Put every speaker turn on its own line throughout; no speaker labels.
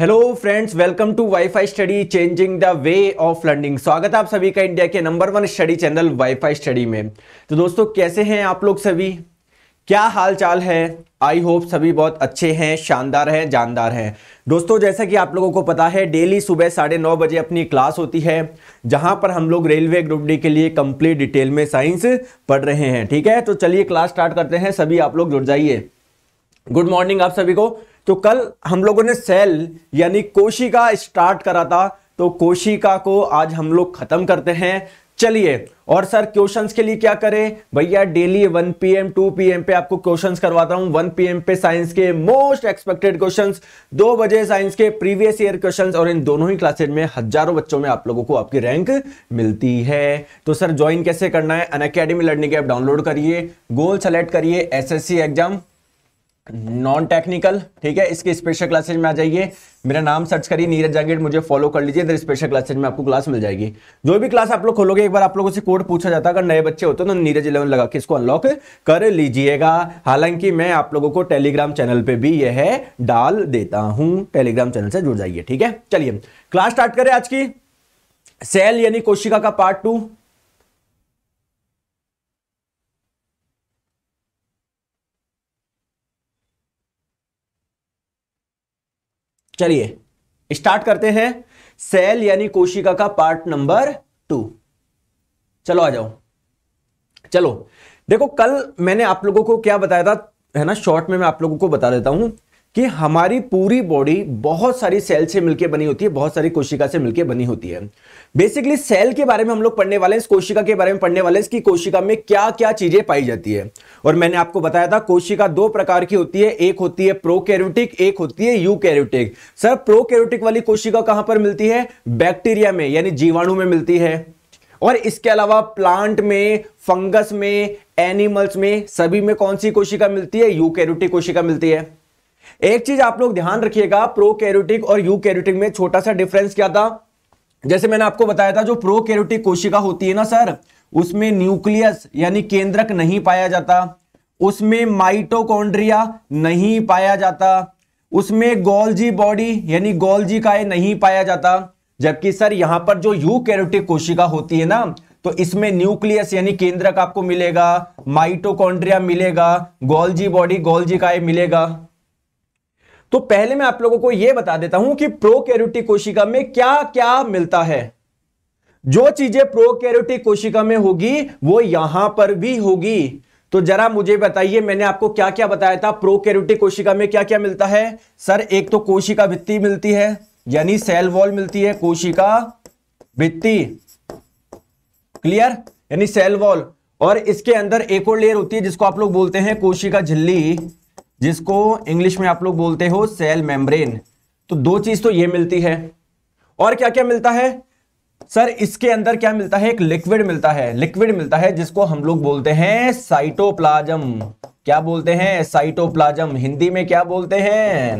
hello friends welcome to WiFi study changing the way of learning स्वागत है आप सभी का इंडिया के number one study channel WiFi study में तो दोस्तों कैसे हैं आप लोग सभी क्या हाल चाल है आई होप सभी बहुत अच्छे हैं शानदार हैं जानदार हैं दोस्तों जैसा कि आप लोगों को पता है डेली सुबह साढ़े नौ बजे अपनी क्लास होती है जहां पर हम लोग रेलवे ग्रुप डी के लिए कंप्लीट डिटेल में साइंस पढ़ रहे हैं ठीक है तो चलिए क्लास स्टार्ट करते हैं सभी आप लोग जुड़ जाइए गुड मॉर्निंग आप सभी को तो कल हम लोगों ने सेल यानी कोशिका स्टार्ट करा था तो कोशिका को आज हम लोग खत्म करते हैं चलिए और सर क्वेश्चंस के लिए क्या करें भैया डेली 1 पीएम 2 पीएम पे आपको क्वेश्चंस करवाता हूं 1 पीएम पे साइंस के मोस्ट एक्सपेक्टेड क्वेश्चंस 2 बजे साइंस के प्रीवियस ईयर क्वेश्चंस और इन दोनों ही क्लासेज में हजारों बच्चों में आप लोगों को आपकी रैंक मिलती है तो सर ज्वाइन कैसे करना है Unacademy learning app download करिए गोल सेलेक्ट करिए एस एग्जाम नॉन टेक्निकल ठीक है इसके स्पेशल क्लासेज में आ जाइए मेरा नाम सर्च करिए नीरज जागेट मुझे फॉलो कर लीजिए इधर स्पेशल क्लासेज में आपको क्लास मिल जाएगी जो भी क्लास आप लोग खोलोगे एक बार आप लोगों से कोड पूछा जाता है अगर नए बच्चे होते हैं तो नीरज इलेवन लगा के इसको अनलॉक कर लीजिएगा हालांकि मैं आप लोगों को टेलीग्राम चैनल पर भी यह डाल देता हूँ टेलीग्राम चैनल से जुड़ जाइए ठीक है चलिए क्लास स्टार्ट करें आज की सेल यानी कोशिका का पार्ट टू चलिए स्टार्ट करते हैं सेल यानी कोशिका का पार्ट नंबर टू चलो आ जाओ चलो देखो कल मैंने आप लोगों को क्या बताया था है ना शॉर्ट में मैं आप लोगों को बता देता हूं कि हमारी पूरी बॉडी बहुत सारी सेल से मिलकर बनी होती है बहुत सारी कोशिका से मिलकर बनी होती है बेसिकली सेल के बारे में हम लोग पढ़ने वाले हैं इस कोशिका के बारे में पढ़ने वाले हैं कि कोशिका में क्या क्या चीजें पाई जाती है और मैंने आपको बताया था कोशिका दो प्रकार की होती है एक होती है प्रो एक होती है यू सर प्रो वाली कोशिका कहां पर मिलती है बैक्टीरिया में यानी जीवाणु में मिलती है और इसके अलावा प्लांट में फंगस में एनिमल्स में सभी में कौन सी कोशिका मिलती है यू कोशिका मिलती है एक चीज आप लोग ध्यान रखिएगा प्रो कैरोटिक और यू कैरोटिक में छोटा सा डिफरेंस क्या था जैसे मैंने आपको बताया था जो प्रो कैरोटिक कोशिका होती है ना सर उसमें न्यूक्लियस यानी केंद्रक नहीं पाया जाता उसमें माइटोकॉन्ड्रिया नहीं पाया जाता उसमें गोल्जी बॉडी यानी गोल्जी काय नहीं पाया जाता जबकि सर यहां पर जो यू कैरोटिक कोशिका होती है ना तो इसमें न्यूक्लियस यानी केंद्रक आपको मिलेगा माइटोकॉन्ड्रिया मिलेगा गोल्जी बॉडी गोल्जी काय मिलेगा तो पहले मैं आप लोगों को यह बता देता हूं कि प्रोकैरियोटिक कोशिका में क्या क्या मिलता है जो चीजें प्रोकैरियोटिक कोशिका में होगी वो यहां पर भी होगी तो जरा मुझे बताइए मैंने आपको क्या क्या बताया था प्रोकैरियोटिक कोशिका में क्या क्या मिलता है सर एक तो कोशिका भित्ति मिलती है यानी सेल वॉल मिलती है कोशिका भित्ति क्लियर यानी सेल वॉल और इसके अंदर एक और लेयर होती है जिसको आप लोग बोलते हैं कोशिका झिल्ली जिसको इंग्लिश में आप लोग बोलते हो सेल मेम्ब्रेन तो दो चीज तो ये मिलती है और क्या क्या मिलता है सर इसके अंदर क्या मिलता है एक लिक्विड मिलता है लिक्विड मिलता है जिसको हम लोग बोलते हैं साइटोप्लाजम क्या बोलते हैं साइटोप्लाजम हिंदी में क्या बोलते हैं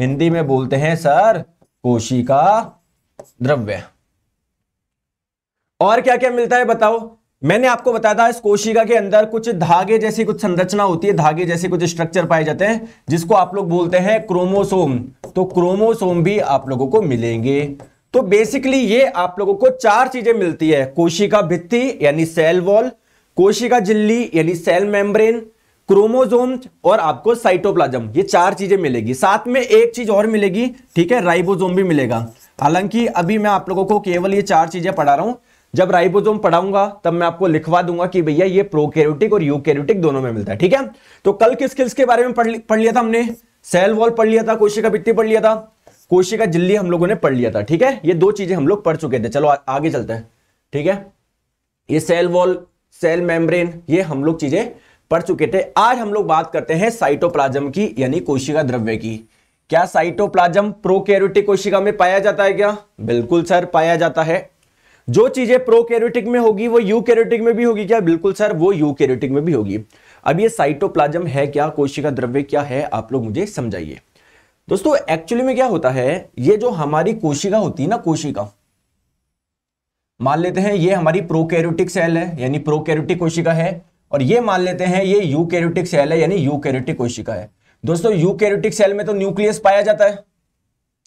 हिंदी में बोलते हैं सर कोशिका द्रव्य और क्या क्या मिलता है बताओ मैंने आपको बताया था इस कोशिका के अंदर कुछ धागे जैसी कुछ संरचना होती है धागे जैसे कुछ स्ट्रक्चर पाए जाते हैं जिसको आप लोग बोलते हैं क्रोमोसोम तो क्रोमोसोम भी आप लोगों को मिलेंगे तो बेसिकली ये आप लोगों को चार चीजें मिलती है कोशिका भित्ति यानी सेल वॉल कोशिका झिल्ली यानी सेल मेम्ब्रेन क्रोमोजोम और आपको साइटोप्लाज्म ये चार चीजें मिलेगी साथ में एक चीज और मिलेगी ठीक है राइबोजोम भी मिलेगा हालांकि अभी मैं आप लोगों को केवल ये चार चीजें पढ़ा रहा हूं जब राइबोसोम पढ़ाऊंगा तब मैं आपको लिखवा दूंगा कि भैया ये प्रोकैरियोटिक और यूकैरियोटिक दोनों में मिलता है ठीक है तो कल किस किस के बारे में पढ़, लि, पढ़ लिया था हमने सेल वॉल पढ़ लिया था कोशिका भित्ति पढ़ लिया था कोशिका झिल्ली हम लोगों ने पढ़ लिया था ठीक है ये दो चीजें हम लोग पढ़ चुके थे चलो आ, आगे चलते हैं ठीक है ये सेल वॉल सेल मेम्ब्रेन ये हम लोग चीजें पढ़ चुके थे आज हम लोग बात करते हैं साइटोप्लाज्म की यानी कोशिका द्रव्य की क्या साइटोप्लाज्म प्रोकैरियोटिक कोशिका में पाया जाता है क्या बिल्कुल सर पाया जाता है जो चीजें प्रो कैरोटिक में होगी वो यू कैरोटिक में भी होगी क्या बिल्कुल सर वो यू कैरोटिक में भी होगी अब ये साइटोप्लाज्म है क्या कोशिका द्रव्य क्या है आप लोग मुझे समझाइए दोस्तों एक्चुअली में क्या होता है ये जो हमारी कोशिका होती है ना कोशिका मान लेते हैं ये हमारी प्रोकैरियोटिक सेल है यानी प्रोकैरियोटिक कोशिका है और ये मान लेते हैं ये यूकैरियोटिक सेल है यानी यूकैरियोटिक कोशिका है दोस्तों यूकैरियोटिक सेल में तो न्यूक्लियस पाया जाता है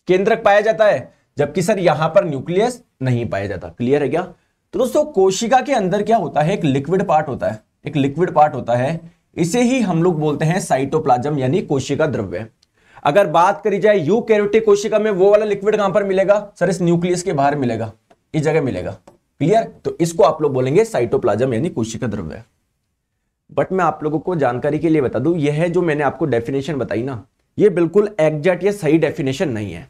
केंद्रक पाया जाता है जबकि सर यहां पर न्यूक्लियस नहीं पाया जाता क्लियर है क्या तो दोस्तों कोशिका के अंदर क्या होता है एक लिक्विड पार्ट होता है एक लिक्विड पार्ट होता है इसे ही हम लोग बोलते हैं साइटोप्लाज्म यानी कोशिका द्रव्य अगर बात करी जाए यू कैरोटिक कोशिका में वो वाला लिक्विड कहां पर मिलेगा सर इस न्यूक्लियस के बाहर मिलेगा इस जगह मिलेगा क्लियर तो इसको आप लोग बोलेंगे साइटोप्लाज्म यानी कोशिका द्रव्य बट मैं आप लोगों को जानकारी के लिए बता दू यह जो मैंने आपको डेफिनेशन बताई ना ये बिल्कुल एग्जैक्ट या सही डेफिनेशन नहीं है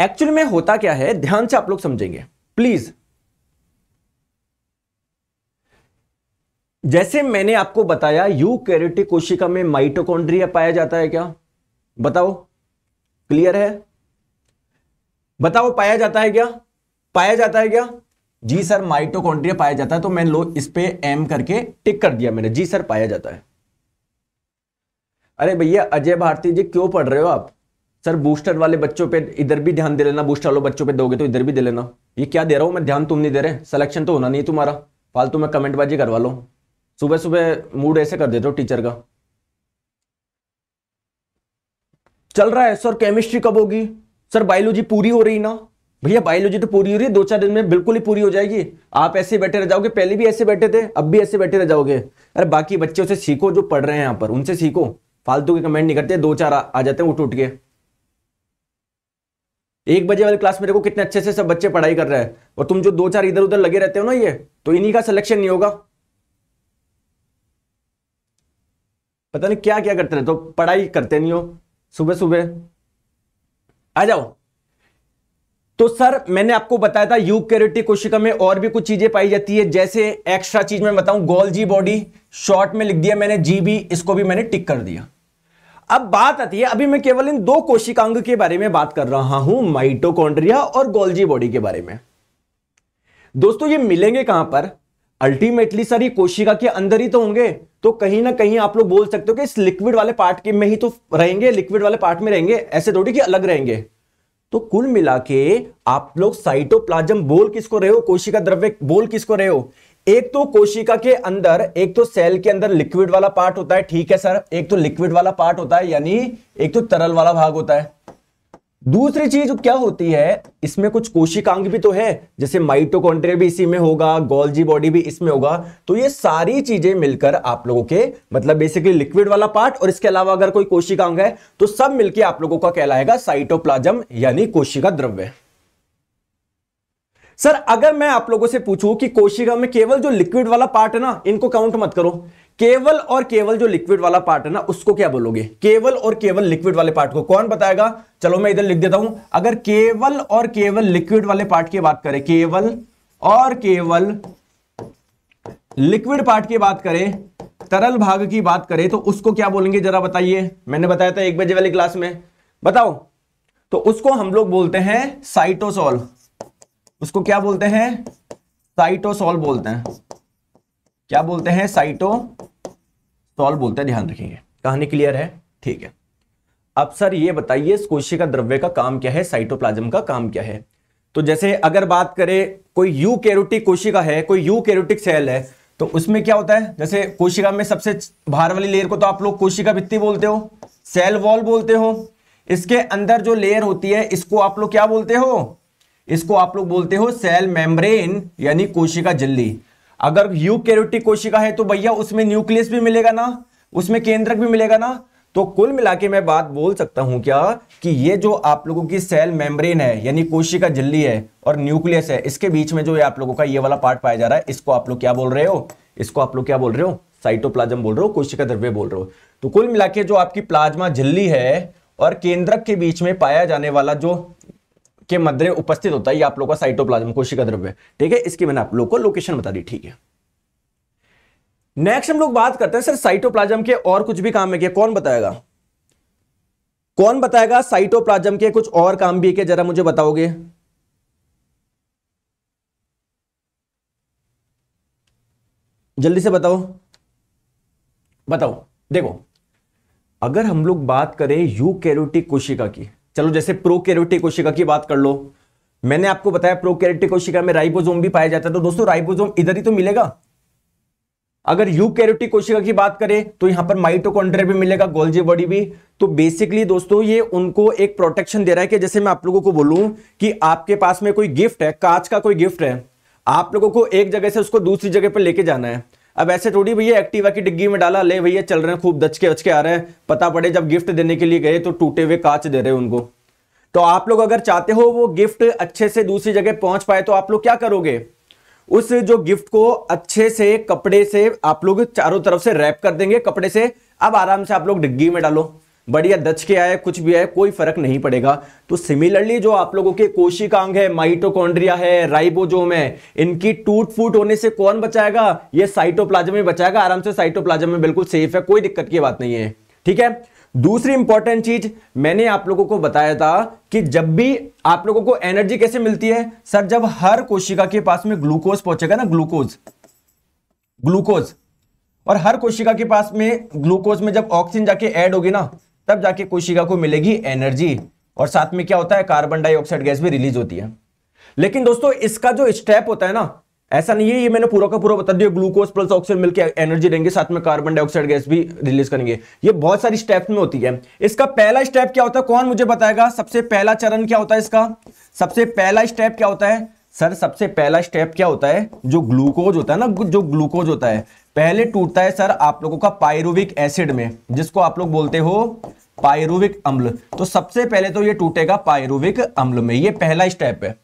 एक्चुअल में होता क्या है ध्यान से आप लोग समझेंगे प्लीज जैसे मैंने आपको बताया यू कैरेटिक कोशिका में माइटोकॉन्ड्रिया पाया जाता है क्या बताओ क्लियर है बताओ पाया जाता है क्या पाया जाता है क्या जी सर माइटोकॉन्ड्रिया पाया जाता है तो मैंने लोग इस पे एम करके टिक कर दिया मैंने जी सर पाया जाता है अरे भैया अजय भारती जी क्यों पढ़ रहे हो आप सर बूस्टर वाले बच्चों पे इधर भी ध्यान दे लेना बूस्टर वाले बच्चों पे दोगे तो इधर भी दे लेना ये क्या दे रहा हूँ मैं ध्यान तुम नहीं दे रहे सिलेक्शन तो होना नहीं तुम्हारा फालतू में कमेंटबाजी करवा लो सुबह सुबह मूड ऐसे कर देते हो टीचर का चल रहा है सर केमिस्ट्री कब होगी सर बायोलॉजी पूरी हो रही ना भैया बायोलॉजी तो पूरी हो रही है दो चार दिन में बिल्कुल ही पूरी हो जाएगी आप ऐसे बैठे रह जाओगे पहले भी ऐसे बैठे थे अब भी ऐसे बैठे रह जाओगे अरे बाकी बच्चों से सीखो जो पढ़ रहे हैं यहाँ पर उनसे सीखो फालतू के कमेंट नहीं करते दो चार आ, आ जाते हैं उठ उठ के एक बजे वाली क्लास में देखो कितने अच्छे से सब बच्चे पढ़ाई कर रहे हैं और तुम जो दो चार इधर उधर लगे रहते हो ना ये तो इन्हीं का सिलेक्शन नहीं होगा पता नहीं क्या क्या करते रहे तो पढ़ाई करते नहीं हो सुबह सुबह आ जाओ तो सर मैंने आपको बताया था यूकेरियोटिक कोशिका में और भी कुछ चीजें पाई जाती है जैसे एक्स्ट्रा चीज मैं बताऊं गोल्जी बॉडी शॉर्ट में लिख दिया मैंने जीबी इसको भी मैंने टिक कर दिया अब बात आती है अभी मैं केवल इन दो कोशिकांग के बारे में बात कर रहा हूं माइटोकॉन्ड्रिया और गोल्जी बॉडी के बारे में दोस्तों ये मिलेंगे कहां पर अल्टीमेटली सर ये कोशिका के अंदर ही तो होंगे तो कहीं ना कहीं आप लोग बोल सकते हो कि इस लिक्विड वाले पार्ट के में ही तो रहेंगे लिक्विड वाले पार्ट में रहेंगे ऐसे थोड़ी कि अलग रहेंगे तो कुल मिला के आप लोग साइटोप्लाज्म बोल किसको रहे हो कोशिका द्रव्य बोल किसको रहे हो एक तो कोशिका के अंदर एक तो सेल के अंदर लिक्विड वाला पार्ट होता है ठीक है सर एक तो लिक्विड वाला पार्ट होता है यानी एक तो तरल वाला भाग होता है दूसरी चीज क्या होती है इसमें कुछ कोशिकांग भी तो है जैसे माइटोकॉन्ट्रिया भी इसी में होगा गोल्जी बॉडी भी इसमें होगा तो ये सारी चीजें मिलकर आप लोगों के मतलब बेसिकली लिक्विड वाला पार्ट और इसके अलावा अगर कोई कोशिकांग है तो सब मिलकर आप लोगों का कहलाएगा साइटोप्लाजम यानी कोशिका द्रव्य सर अगर मैं आप लोगों से पूछूं कि कोशिका में केवल जो लिक्विड वाला पार्ट है ना इनको काउंट मत करो केवल और केवल जो लिक्विड वाला पार्ट है ना उसको क्या बोलोगे केवल और केवल लिक्विड वाले पार्ट को कौन बताएगा चलो मैं इधर लिख देता हूं अगर केवल और केवल लिक्विड वाले पार्ट की बात करें केवल और केवल लिक्विड पार्ट की बात करें तरल भाग की बात करें तो उसको क्या बोलेंगे जरा बताइए मैंने बताया था एक बजे वाली क्लास में बताओ तो उसको हम लोग बोलते हैं साइटोसॉल उसको क्या बोलते हैं साइटोसॉल बोलते हैं क्या बोलते हैं साइटोसॉल बोलते हैं ध्यान रखेंगे कहानी क्लियर है ठीक है अब सर ये बताइए इस कोशिका द्रव्य का काम क्या है साइटोप्लाज्म का काम क्या है तो जैसे अगर बात करें कोई यू कैरोटिक कोशिका है कोई यू कैरोटिक सेल है तो उसमें क्या होता है जैसे कोशिका में सबसे बाहर वाली लेयर को तो आप लोग कोशिका भित्ती बोलते हो सेल वॉल बोलते हो इसके अंदर जो लेयर होती है इसको आप लोग क्या बोलते हो इसको आप लोग बोलते हो सेल मेम्ब्रेन यानी कोशिका झिल्ली अगर यू कैरोटिक कोशिका है तो भैया उसमें न्यूक्लियस भी मिलेगा ना उसमें केंद्रक भी मिलेगा ना तो कुल मिला के मैं बात बोल सकता हूं क्या कि ये जो आप लोगों की सेल मेम्ब्रेन है यानी कोशिका झिल्ली है और न्यूक्लियस है इसके बीच में जो ये आप लोगों का ये वाला पार्ट पाया जा रहा है इसको आप लोग क्या बोल रहे हो इसको आप लोग क्या बोल रहे हो साइटोप्लाज्म बोल रहे हो कोशिका द्रव्य बोल रहे हो तो कुल मिला के जो आपकी प्लाज्मा झिल्ली है और केंद्रक के बीच में पाया जाने वाला जो के मध्य उपस्थित होता है ये आप लोग का साइटोप्लाज्म कोशिका द्रव्य ठीक है इसकी मैंने आप लोग को लोकेशन बता दी ठीक है नेक्स्ट हम लोग बात करते हैं सर साइटोप्लाज्म के और कुछ भी काम है क्या कौन बताएगा कौन बताएगा साइटोप्लाज्म के कुछ और काम भी है क्या जरा मुझे बताओगे जल्दी से बताओ बताओ देखो अगर हम लोग बात करें यू कोशिका की चलो जैसे प्रो कैरोटी कोशिका की बात कर लो मैंने आपको बताया प्रो कैरोटी कोशिका में राइबोजोम भी पाया जाता है तो दोस्तों राइबोजोम इधर ही तो मिलेगा अगर यू कैरोटी कोशिका की बात करें तो यहां पर माइटोकॉन्ड्रिया भी मिलेगा गोल्जी बॉडी भी तो बेसिकली दोस्तों ये उनको एक प्रोटेक्शन दे रहा है कि जैसे मैं आप लोगों को बोलूं कि आपके पास में कोई गिफ्ट है कांच का कोई गिफ्ट है आप लोगों को एक जगह से उसको दूसरी जगह पर लेके जाना है अब ऐसे थोड़ी भैया एक्टिवा की डिग्गी में डाला ले भैया चल रहे हैं खूब दचके वचके आ रहे हैं पता पड़े जब गिफ्ट देने के लिए गए तो टूटे हुए कांच दे रहे उनको तो आप लोग अगर चाहते हो वो गिफ्ट अच्छे से दूसरी जगह पहुंच पाए तो आप लोग क्या करोगे उस जो गिफ्ट को अच्छे से कपड़े से आप लोग चारों तरफ से रैप कर देंगे कपड़े से अब आराम से आप लोग डिग्गी में डालो बढ़िया दच के आए कुछ भी आए कोई फर्क नहीं पड़ेगा तो सिमिलरली जो आप लोगों के कोशिकांग है माइटोकॉन्ड्रिया है राइबोजोम है इनकी टूट फूट होने से कौन बचाएगा ये साइटोप्लाज्म में बचाएगा आराम से साइटोप्लाज्म में बिल्कुल सेफ है कोई दिक्कत की बात नहीं है ठीक है दूसरी इंपॉर्टेंट चीज मैंने आप लोगों को बताया था कि जब भी आप लोगों को एनर्जी कैसे मिलती है सर जब हर कोशिका के पास में ग्लूकोज पहुंचेगा ना ग्लूकोज ग्लूकोज और हर कोशिका के पास में ग्लूकोज में जब ऑक्सीजन जाके ऐड होगी ना तब जाके कोशिका को मिलेगी एनर्जी और साथ में क्या होता है कार्बन डाइऑक्साइड गैस भी रिलीज होती है लेकिन दोस्तों इसका जो स्टेप होता है ना ऐसा नहीं है ये मैंने पूरा का पूरा बता दिया ग्लूकोज प्लस ऑक्सीजन मिलकर एनर्जी देंगे साथ में कार्बन डाइऑक्साइड गैस भी रिलीज करेंगे ये बहुत सारी स्टेप में होती है इसका पहला स्टेप क्या होता है कौन मुझे बताएगा सबसे पहला चरण क्या होता है इसका सबसे पहला स्टेप क्या होता है सर सबसे पहला स्टेप क्या होता है जो ग्लूकोज होता है ना जो ग्लूकोज होता है पहले टूटता है सर आप लोगों का पायरुविक एसिड में जिसको आप लोग बोलते हो पायरुविक अम्ल तो सबसे पहले तो ये टूटेगा पायरुविक अम्ल में ये पहला स्टेप है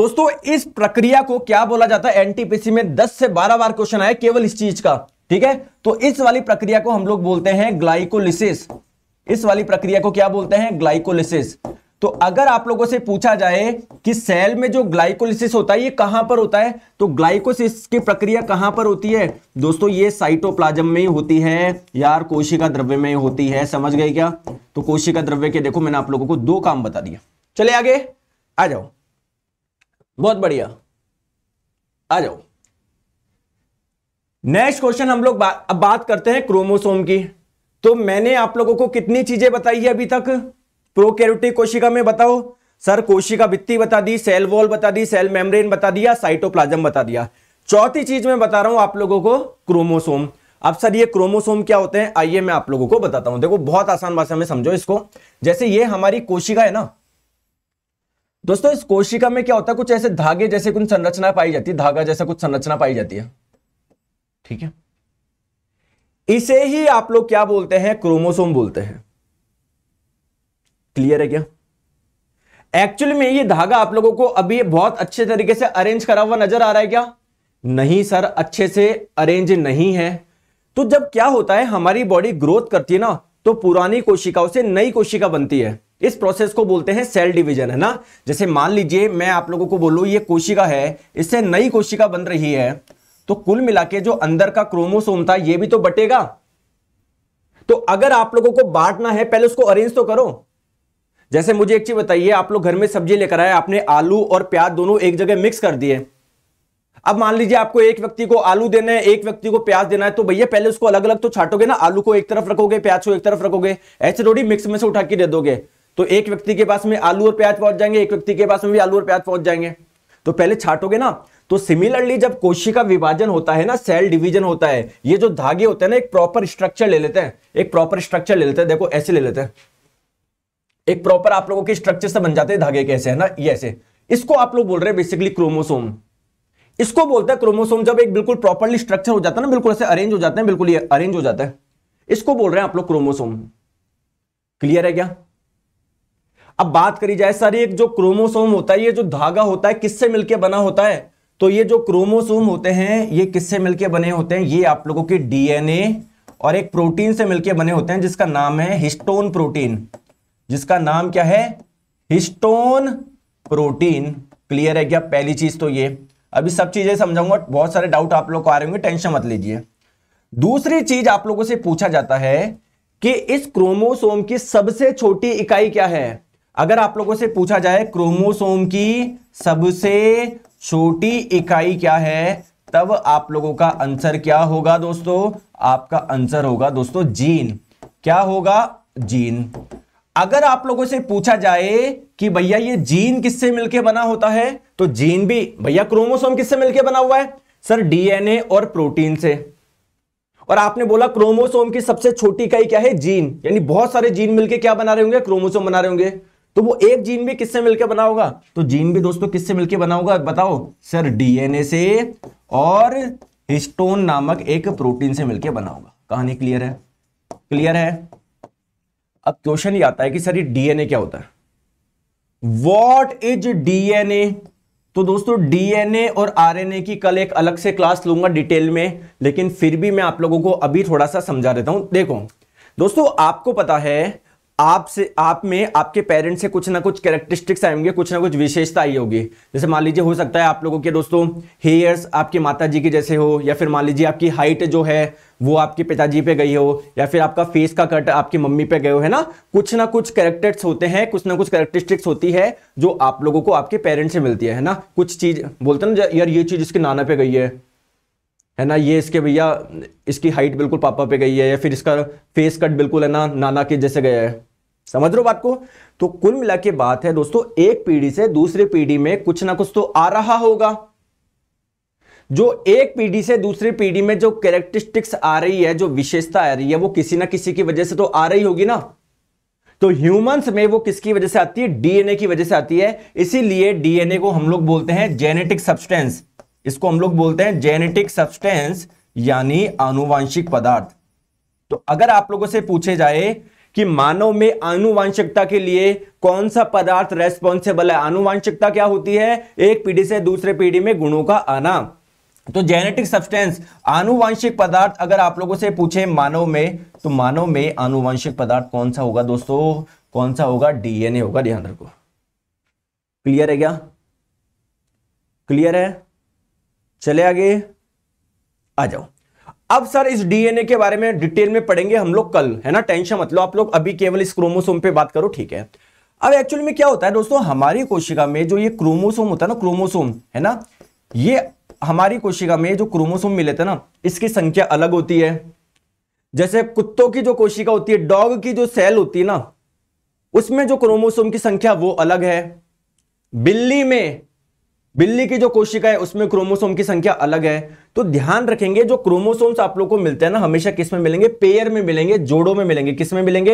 दोस्तों इस प्रक्रिया को क्या बोला जाता है एनटीपीसी में 10 से 12 बार क्वेश्चन आए केवल इस चीज का ठीक है तो इस वाली प्रक्रिया को हम लोग बोलते हैं ग्लाइकोलिसिस इस वाली प्रक्रिया को क्या बोलते हैं ग्लाइकोलिसिस तो अगर आप लोगों से पूछा जाए कि सेल में जो ग्लाइकोलिसिस होता है ये कहां पर होता है तो ग्लाइकोसिस की प्रक्रिया कहां पर होती है दोस्तों ये साइटोप्लाज्म में होती है यार कोशिका द्रव्य में होती है समझ गए क्या तो कोशिका द्रव्य के देखो मैंने आप लोगों को दो काम बता दिया चले आगे आ जाओ बहुत बढ़िया आ जाओ नेक्स्ट क्वेश्चन हम लोग बा, अब बात करते हैं क्रोमोसोम की तो मैंने आप लोगों को कितनी चीजें बताई है अभी तक प्रोकैरियोटिक कोशिका में बताओ सर कोशिका भित्ति बता दी सेल वॉल बता दी सेल मेम्ब्रेन बता दिया साइटोप्लाज्म बता दिया चौथी चीज में बता रहा हूं आप लोगों को क्रोमोसोम अब सर ये क्रोमोसोम क्या होते हैं आइए मैं आप लोगों को बताता हूं देखो बहुत आसान भाषा में समझो इसको जैसे ये हमारी कोशिका है ना दोस्तों इस कोशिका में क्या होता है कुछ ऐसे धागे जैसे कुछ संरचना पाई जाती है धागा जैसा कुछ संरचना पाई जाती है ठीक है इसे ही आप लोग क्या बोलते हैं क्रोमोसोम बोलते हैं क्लियर है क्या एक्चुअली में ये धागा आप लोगों को अभी बहुत अच्छे तरीके से अरेंज करा हुआ नजर आ रहा है क्या नहीं सर अच्छे से अरेंज नहीं है तो जब क्या होता है हमारी बॉडी ग्रोथ करती है ना तो पुरानी कोशिकाओं से नई कोशिका बनती है इस प्रोसेस को बोलते हैं सेल डिवीजन है ना जैसे मान लीजिए मैं आप लोगों को बोलूं ये कोशिका है इससे नई कोशिका बन रही है तो कुल मिला के जो अंदर का क्रोमोसोम था ये भी तो बटेगा तो अगर आप लोगों को बांटना है पहले उसको अरेंज तो करो जैसे मुझे एक चीज बताइए आप लोग घर में सब्जी लेकर आए आपने आलू और प्याज दोनों एक जगह मिक्स कर दिए अब मान लीजिए आपको एक व्यक्ति को आलू देना है एक व्यक्ति को प्याज देना है तो भैया पहले उसको अलग अलग तो छाटोगे ना आलू को एक तरफ रखोगे प्याज को एक तरफ रखोगे ऐसे थोड़ी मिक्स में से उठा के दे दोगे तो एक व्यक्ति के पास में आलू और प्याज पहुंच जाएंगे एक व्यक्ति के पास में भी आलू और प्याज पहुंच जाएंगे तो पहले छाटोगे ना तो सिमिलरली जब कोशिका विभाजन होता है ना सेल डिवीजन होता है ये जो धागे होते हैं ना एक प्रॉपर स्ट्रक्चर ले लेते हैं एक प्रॉपर स्ट्रक्चर ले लेते हैं देखो ऐसे ले लेते हैं एक प्रॉपर आप लोगों के स्ट्रक्चर से बन जाते हैं धागे कैसे है ना ये ऐसे इसको आप लोग बोल रहे हैं बेसिकली क्रोमोसोम इसको बोलते हैं क्रोमोसोम जब एक बिल्कुल प्रॉपरली स्ट्रक्चर हो जाता है ना बिल्कुल ऐसे अरेंज हो जाते हैं बिल्कुल ये अरेंज हो जाता है इसको बोल रहे हैं आप लोग क्रोमोसोम क्लियर है क्या अब बात करी जाए सर एक जो क्रोमोसोम होता है ये जो धागा होता है किससे मिलकर बना होता है तो ये जो क्रोमोसोम होते हैं ये किससे मिलकर बने होते हैं ये आप लोगों के डीएनए और एक प्रोटीन से मिलकर बने होते हैं जिसका नाम है हिस्टोन प्रोटीन जिसका नाम क्या है हिस्टोन प्रोटीन क्लियर है क्या पहली चीज तो ये अभी सब चीजें समझाऊंगा बहुत सारे डाउट आप लोग को आ रहे होंगे टेंशन मत लीजिए दूसरी चीज आप लोगों से पूछा जाता है कि इस क्रोमोसोम की सबसे छोटी इकाई क्या है अगर आप लोगों से पूछा जाए क्रोमोसोम की सबसे छोटी इकाई क्या है तब आप लोगों का आंसर क्या होगा दोस्तों आपका आंसर होगा दोस्तों जीन क्या होगा जीन अगर आप लोगों से पूछा जाए कि भैया ये जीन किससे मिलकर बना होता है तो जीन भी भैया क्रोमोसोम किससे मिलकर बना हुआ है सर डीएनए और प्रोटीन से और आपने बोला क्रोमोसोम की सबसे छोटी इकाई क्या है जीन यानी बहुत सारे जीन मिलकर क्या बना रहे होंगे क्रोमोसोम बना रहे होंगे तो वो एक जीन भी किससे मिलकर बना होगा तो जीन भी दोस्तों किससे मिलकर बना होगा बताओ सर डीएनए से और हिस्टोन नामक एक प्रोटीन से मिलकर बना होगा कहानी क्लियर है क्लियर है अब क्वेश्चन ये आता है कि सर ये डीएनए क्या होता है वॉट इज डीएनए तो दोस्तों डीएनए और आरएनए की कल एक अलग से क्लास लूंगा डिटेल में लेकिन फिर भी मैं आप लोगों को अभी थोड़ा सा समझा देता हूं देखो दोस्तों आपको पता है आपसे आप में आपके पेरेंट्स से कुछ ना कुछ कैरेक्टरिस्टिक्स आए होंगे कुछ ना कुछ विशेषता आई होगी जैसे मान लीजिए हो सकता है आप लोगों के दोस्तों हेयर्स आपके माता जी के जैसे हो या फिर मान लीजिए आपकी हाइट जो है वो आपके पिताजी पे गई हो या फिर आपका फेस का कट आपकी मम्मी पे गए हो है ना कुछ ना कुछ कैरेक्टर्स होते हैं कुछ ना कुछ कैरेक्टरिस्टिक्स होती है जो आप लोगों को आपके पेरेंट्स से मिलती है है ना कुछ चीज़ बोलते ना यार ये चीज़ इसके नाना पे गई है है ना ये इसके भैया इसकी हाइट बिल्कुल पापा पे गई है या फिर इसका फेस कट बिल्कुल है ना नाना के जैसे गया है समझ रहे बात को तो कुल मिला के बात है दोस्तों एक पीढ़ी से दूसरी पीढ़ी में कुछ ना कुछ तो आ रहा होगा जो एक पीढ़ी से दूसरी पीढ़ी में जो कैरेक्टरिस्टिक्स आ रही है जो विशेषता आ रही है वो किसी ना किसी की वजह से तो आ रही होगी ना तो ह्यूमंस में वो किसकी वजह से आती है डीएनए की वजह से आती है इसीलिए डीएनए को हम लोग बोलते हैं जेनेटिक सब्सटेंस इसको हम लोग बोलते हैं जेनेटिक सब्सटेंस यानी आनुवांशिक पदार्थ तो अगर आप लोगों से पूछे जाए कि मानव में आनुवांशिकता के लिए कौन सा पदार्थ रेस्पॉन्सिबल है आनुवांशिकता क्या होती है एक पीढ़ी से दूसरे पीढ़ी में गुणों का आना तो जेनेटिक सब्सटेंस आनुवांशिक पदार्थ अगर आप लोगों से पूछे मानव में तो मानव में आनुवांशिक पदार्थ कौन सा होगा दोस्तों कौन सा होगा डीएनए होगा ध्यान रखो क्लियर है क्या क्लियर है चले आगे आ जाओ अब सर इस डीएनए के बारे में डिटेल में पढ़ेंगे हम लोग कल है ना टेंशन मतलब आप लोग अभी केवल इस क्रोमोसोम पे बात करो ठीक है अब एक्चुअली में क्या होता है दोस्तों हमारी कोशिका में जो ये क्रोमोसोम होता है ना क्रोमोसोम है ना ये हमारी कोशिका में जो क्रोमोसोम मिले थे ना इसकी संख्या अलग होती है जैसे कुत्तों की जो कोशिका होती है डॉग की जो सेल होती है ना उसमें जो क्रोमोसोम की संख्या वो अलग है बिल्ली में बिल्ली की जो कोशिका है उसमें क्रोमोसोम की संख्या अलग है तो ध्यान रखेंगे जो क्रोमोसोम्स आप लोग को मिलते हैं ना हमेशा किस में मिलेंगे पेयर में मिलेंगे जोड़ों में मिलेंगे किस में मिलेंगे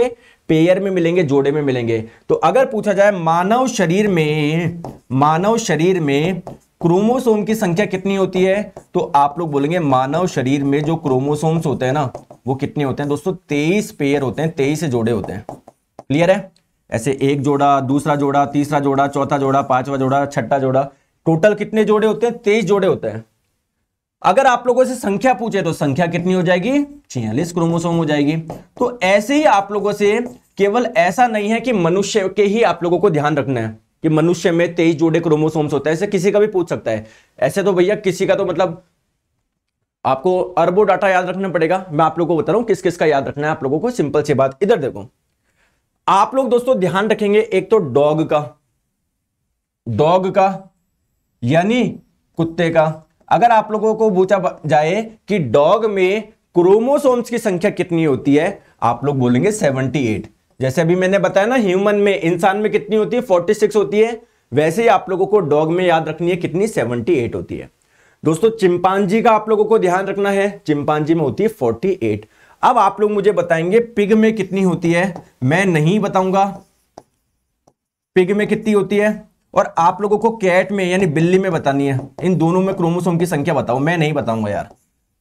पेयर में मिलेंगे जोड़े में मिलेंगे तो अगर पूछा जाए मानव शरीर में मानव शरीर में क्रोमोसोम की संख्या कितनी होती है तो आप लोग बोलेंगे मानव शरीर में जो क्रोमोसोम्स होते हैं ना वो कितने होते हैं दोस्तों तेईस पेयर होते हैं तेईस जोड़े होते हैं क्लियर है ऐसे एक जोड़ा दूसरा जोड़ा तीसरा जोड़ा चौथा जोड़ा पांचवा जोड़ा छठा जोड़ा टोटल कितने जोड़े होते हैं तेईस जोड़े होते हैं अगर आप लोगों से संख्या पूछे तो संख्या कितनी हो जाएगी छियालीस क्रोमोसोम हो जाएगी तो ऐसे ही आप लोगों से केवल ऐसा नहीं है कि मनुष्य के ही आप लोगों को ध्यान रखना है कि मनुष्य में तेईस जोड़े क्रोमोसोम्स होते हैं ऐसे किसी का भी पूछ सकता है ऐसे तो भैया किसी का तो मतलब आपको अरबों डाटा याद रखना पड़ेगा मैं आप लोगों को बता रहा हूं किस किस का याद रखना है आप लोगों को सिंपल सी बात इधर देखो आप लोग दोस्तों ध्यान रखेंगे एक तो डॉग का डॉग का यानी कुत्ते का अगर आप लोगों को पूछा जाए कि डॉग में क्रोमोसोम्स की संख्या कितनी होती है आप लोग बोलेंगे 78 जैसे अभी मैंने बताया ना ह्यूमन में इंसान में कितनी होती है 46 होती है वैसे ही आप लोगों को डॉग में याद रखनी है कितनी 78 होती है दोस्तों चिंपांजी का आप लोगों को ध्यान रखना है चिंपांजी में होती है 48 अब आप लोग मुझे बताएंगे पिग में कितनी होती है मैं नहीं बताऊंगा पिग में कितनी होती है और आप लोगों को कैट में यानी बिल्ली में बतानी है इन दोनों में क्रोमोसोम की संख्या बताओ मैं नहीं बताऊंगा यार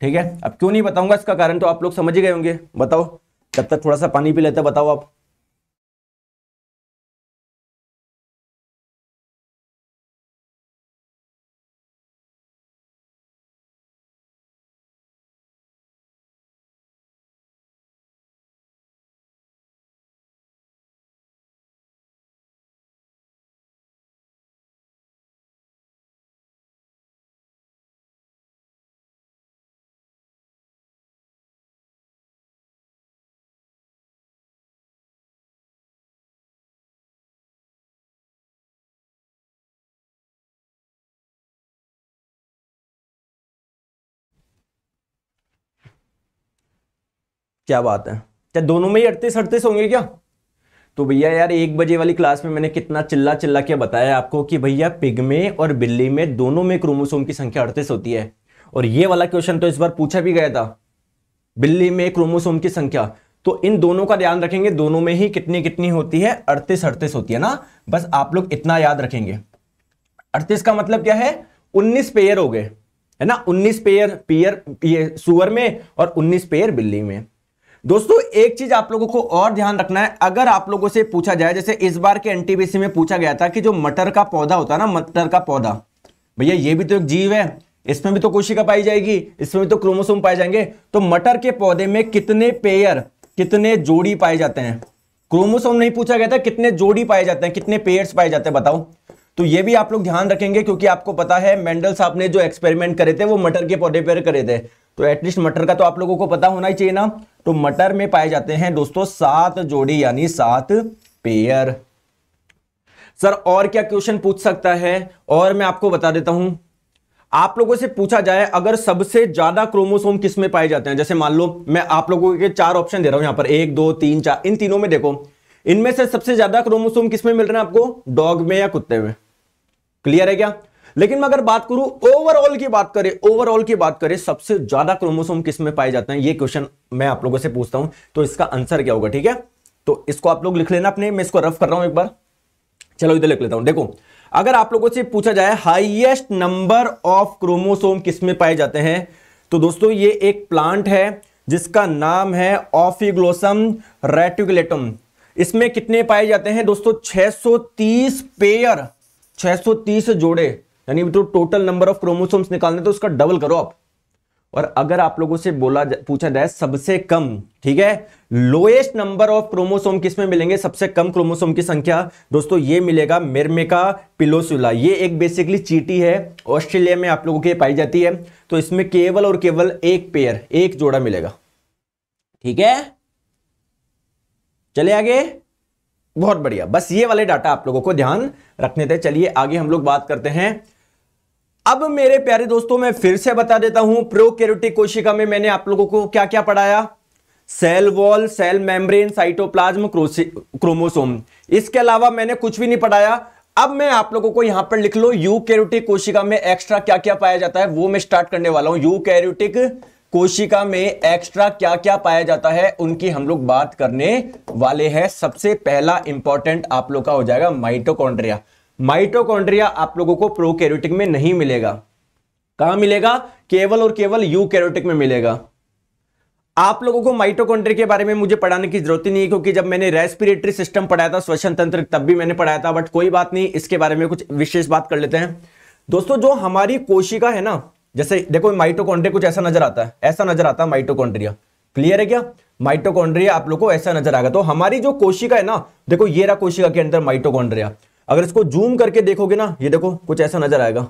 ठीक है अब क्यों नहीं बताऊंगा इसका कारण तो आप लोग समझ ही गए होंगे बताओ तब तक थोड़ा सा पानी पी लेते बताओ आप क्या बात है क्या दोनों में ही अड़तीस अड़तीस होंगे क्या तो भैया यार एक बजे वाली क्लास में मैंने कितना चिल्ला चिल्ला के बताया आपको कि भैया पिग में और बिल्ली में दोनों में क्रोमोसोम की संख्या अड़तीस होती है और ये वाला क्वेश्चन तो इस बार पूछा भी गया था बिल्ली में क्रोमोसोम की संख्या तो इन दोनों का ध्यान रखेंगे दोनों में ही कितनी कितनी होती है अड़तीस अड़तीस होती है ना बस आप लोग इतना याद रखेंगे अड़तीस का मतलब क्या है उन्नीस पेयर हो गए है ना उन्नीस पेयर पेयर ये सुअर में और उन्नीस पेयर बिल्ली में दोस्तों एक चीज आप लोगों को और ध्यान रखना है अगर आप लोगों से पूछा जाए जैसे इस बार के एनटीबीसी में पूछा गया था कि जो मटर का पौधा होता है ना मटर का पौधा भैया ये भी तो एक जीव है इसमें भी तो कोशिका पाई जाएगी इसमें भी तो क्रोमोसोम पाए जाएंगे तो मटर के पौधे में कितने पेयर कितने जोड़ी पाए जाते हैं क्रोमोसोम नहीं पूछा गया था कितने जोड़ी पाए जाते हैं कितने पेयर्स पाए जाते हैं बताओ तो ये भी आप लोग ध्यान रखेंगे क्योंकि आपको पता है मेंडल साहब ने जो एक्सपेरिमेंट करे थे वो मटर के पौधे पर करे थे तो एटलीस्ट मटर का तो आप लोगों को पता होना ही चाहिए ना तो मटर में पाए जाते हैं दोस्तों सात जोड़ी यानी सात पेयर सर और क्या क्वेश्चन पूछ सकता है और मैं आपको बता देता हूं आप लोगों से पूछा जाए अगर सबसे ज्यादा क्रोमोसोम किस में पाए जाते हैं जैसे मान लो मैं आप लोगों के चार ऑप्शन दे रहा हूं यहां पर एक दो तीन चार इन तीनों में देखो इनमें से सबसे ज्यादा क्रोमोसोम किसमें मिल रहे हैं आपको डॉग में या कुत्ते में क्लियर है क्या लेकिन मैं अगर बात करूं ओवरऑल की बात करें ओवरऑल की बात करें सबसे ज्यादा क्रोमोसोम किस में पाए जाते हैं ये क्वेश्चन मैं आप लोगों से पूछता हूं तो इसका आंसर क्या होगा ठीक है तो इसको आप लोग लिख लेना अपने मैं इसको रफ कर रहा हूं एक बार चलो इधर लिख लेता हूं देखो अगर आप लोगों से पूछा जाए हाइएस्ट नंबर ऑफ क्रोमोसोम किसमें पाए जाते हैं तो दोस्तों ये एक प्लांट है जिसका नाम है ऑफिग्लोसम रेटिकुलेटम इसमें कितने पाए जाते हैं दोस्तों 630 पेयर छह जोड़े यानी तो टोटल नंबर ऑफ क्रोमोसोम्स निकालने तो उसका डबल करो आप और अगर आप लोगों से बोला जा, पूछा जाए सबसे कम ठीक है लोएस्ट नंबर ऑफ क्रोमोसोम किसमें मिलेंगे सबसे कम क्रोमोसोम की संख्या दोस्तों ये मिलेगा मिर्मेका पिलोसुला ये एक बेसिकली चीटी है ऑस्ट्रेलिया में आप लोगों के पाई जाती है तो इसमें केवल और केवल एक पेयर एक जोड़ा मिलेगा ठीक है चले आगे बहुत बढ़िया बस ये वाले डाटा आप लोगों को ध्यान रखने थे चलिए आगे हम लोग बात करते हैं अब मेरे प्यारे दोस्तों मैं फिर से बता देता हूं प्रोकैरियोटिक कोशिका में मैंने आप लोगों को क्या क्या पढ़ाया cell wall cell membrane cytoplasm chromosome इसके अलावा मैंने कुछ भी नहीं पढ़ाया अब मैं आप लोगों को यहां पर लिख लो यूकैरियोटिक कोशिका में एक्स्ट्रा क्या क्या पाया जाता है वो मैं स्टार्ट करने वाला हूं यूकैरियोटिक कोशिका में एक्स्ट्रा क्या क्या पाया जाता है उनकी हम लोग बात करने वाले हैं सबसे पहला इंपॉर्टेंट आप लोग का हो जाएगा माइटोकॉन्ड्रिया माइटोकॉन्ड्रिया आप लोगों को प्रोकैरियोटिक में नहीं मिलेगा कहां मिलेगा केवल और केवल यूकैरियोटिक में मिलेगा आप लोगों को माइटोकॉन्ड्रिया के बारे में मुझे पढ़ाने की जरूरत ही नहीं क्योंकि जब मैंने रेस्पिरेटरी सिस्टम पढ़ाया था श्वसन तंत्र तब भी मैंने पढ़ाया था बट कोई बात नहीं इसके बारे में कुछ विशेष बात कर लेते हैं दोस्तों जो हमारी कोशिका है ना जैसे देखो माइटोकॉन्ड्रिया कुछ ऐसा नजर आता है ऐसा नजर आता है माइटोकॉन्ड्रिया क्लियर है क्या माइटोकॉन्ड्रिया आप लोग को ऐसा नजर आएगा तो हमारी जो कोशिका है ना देखो ये रहा कोशिका के अंदर माइटोकॉन्ड्रिया अगर इसको जूम करके देखोगे ना ये देखो कुछ ऐसा नजर आएगा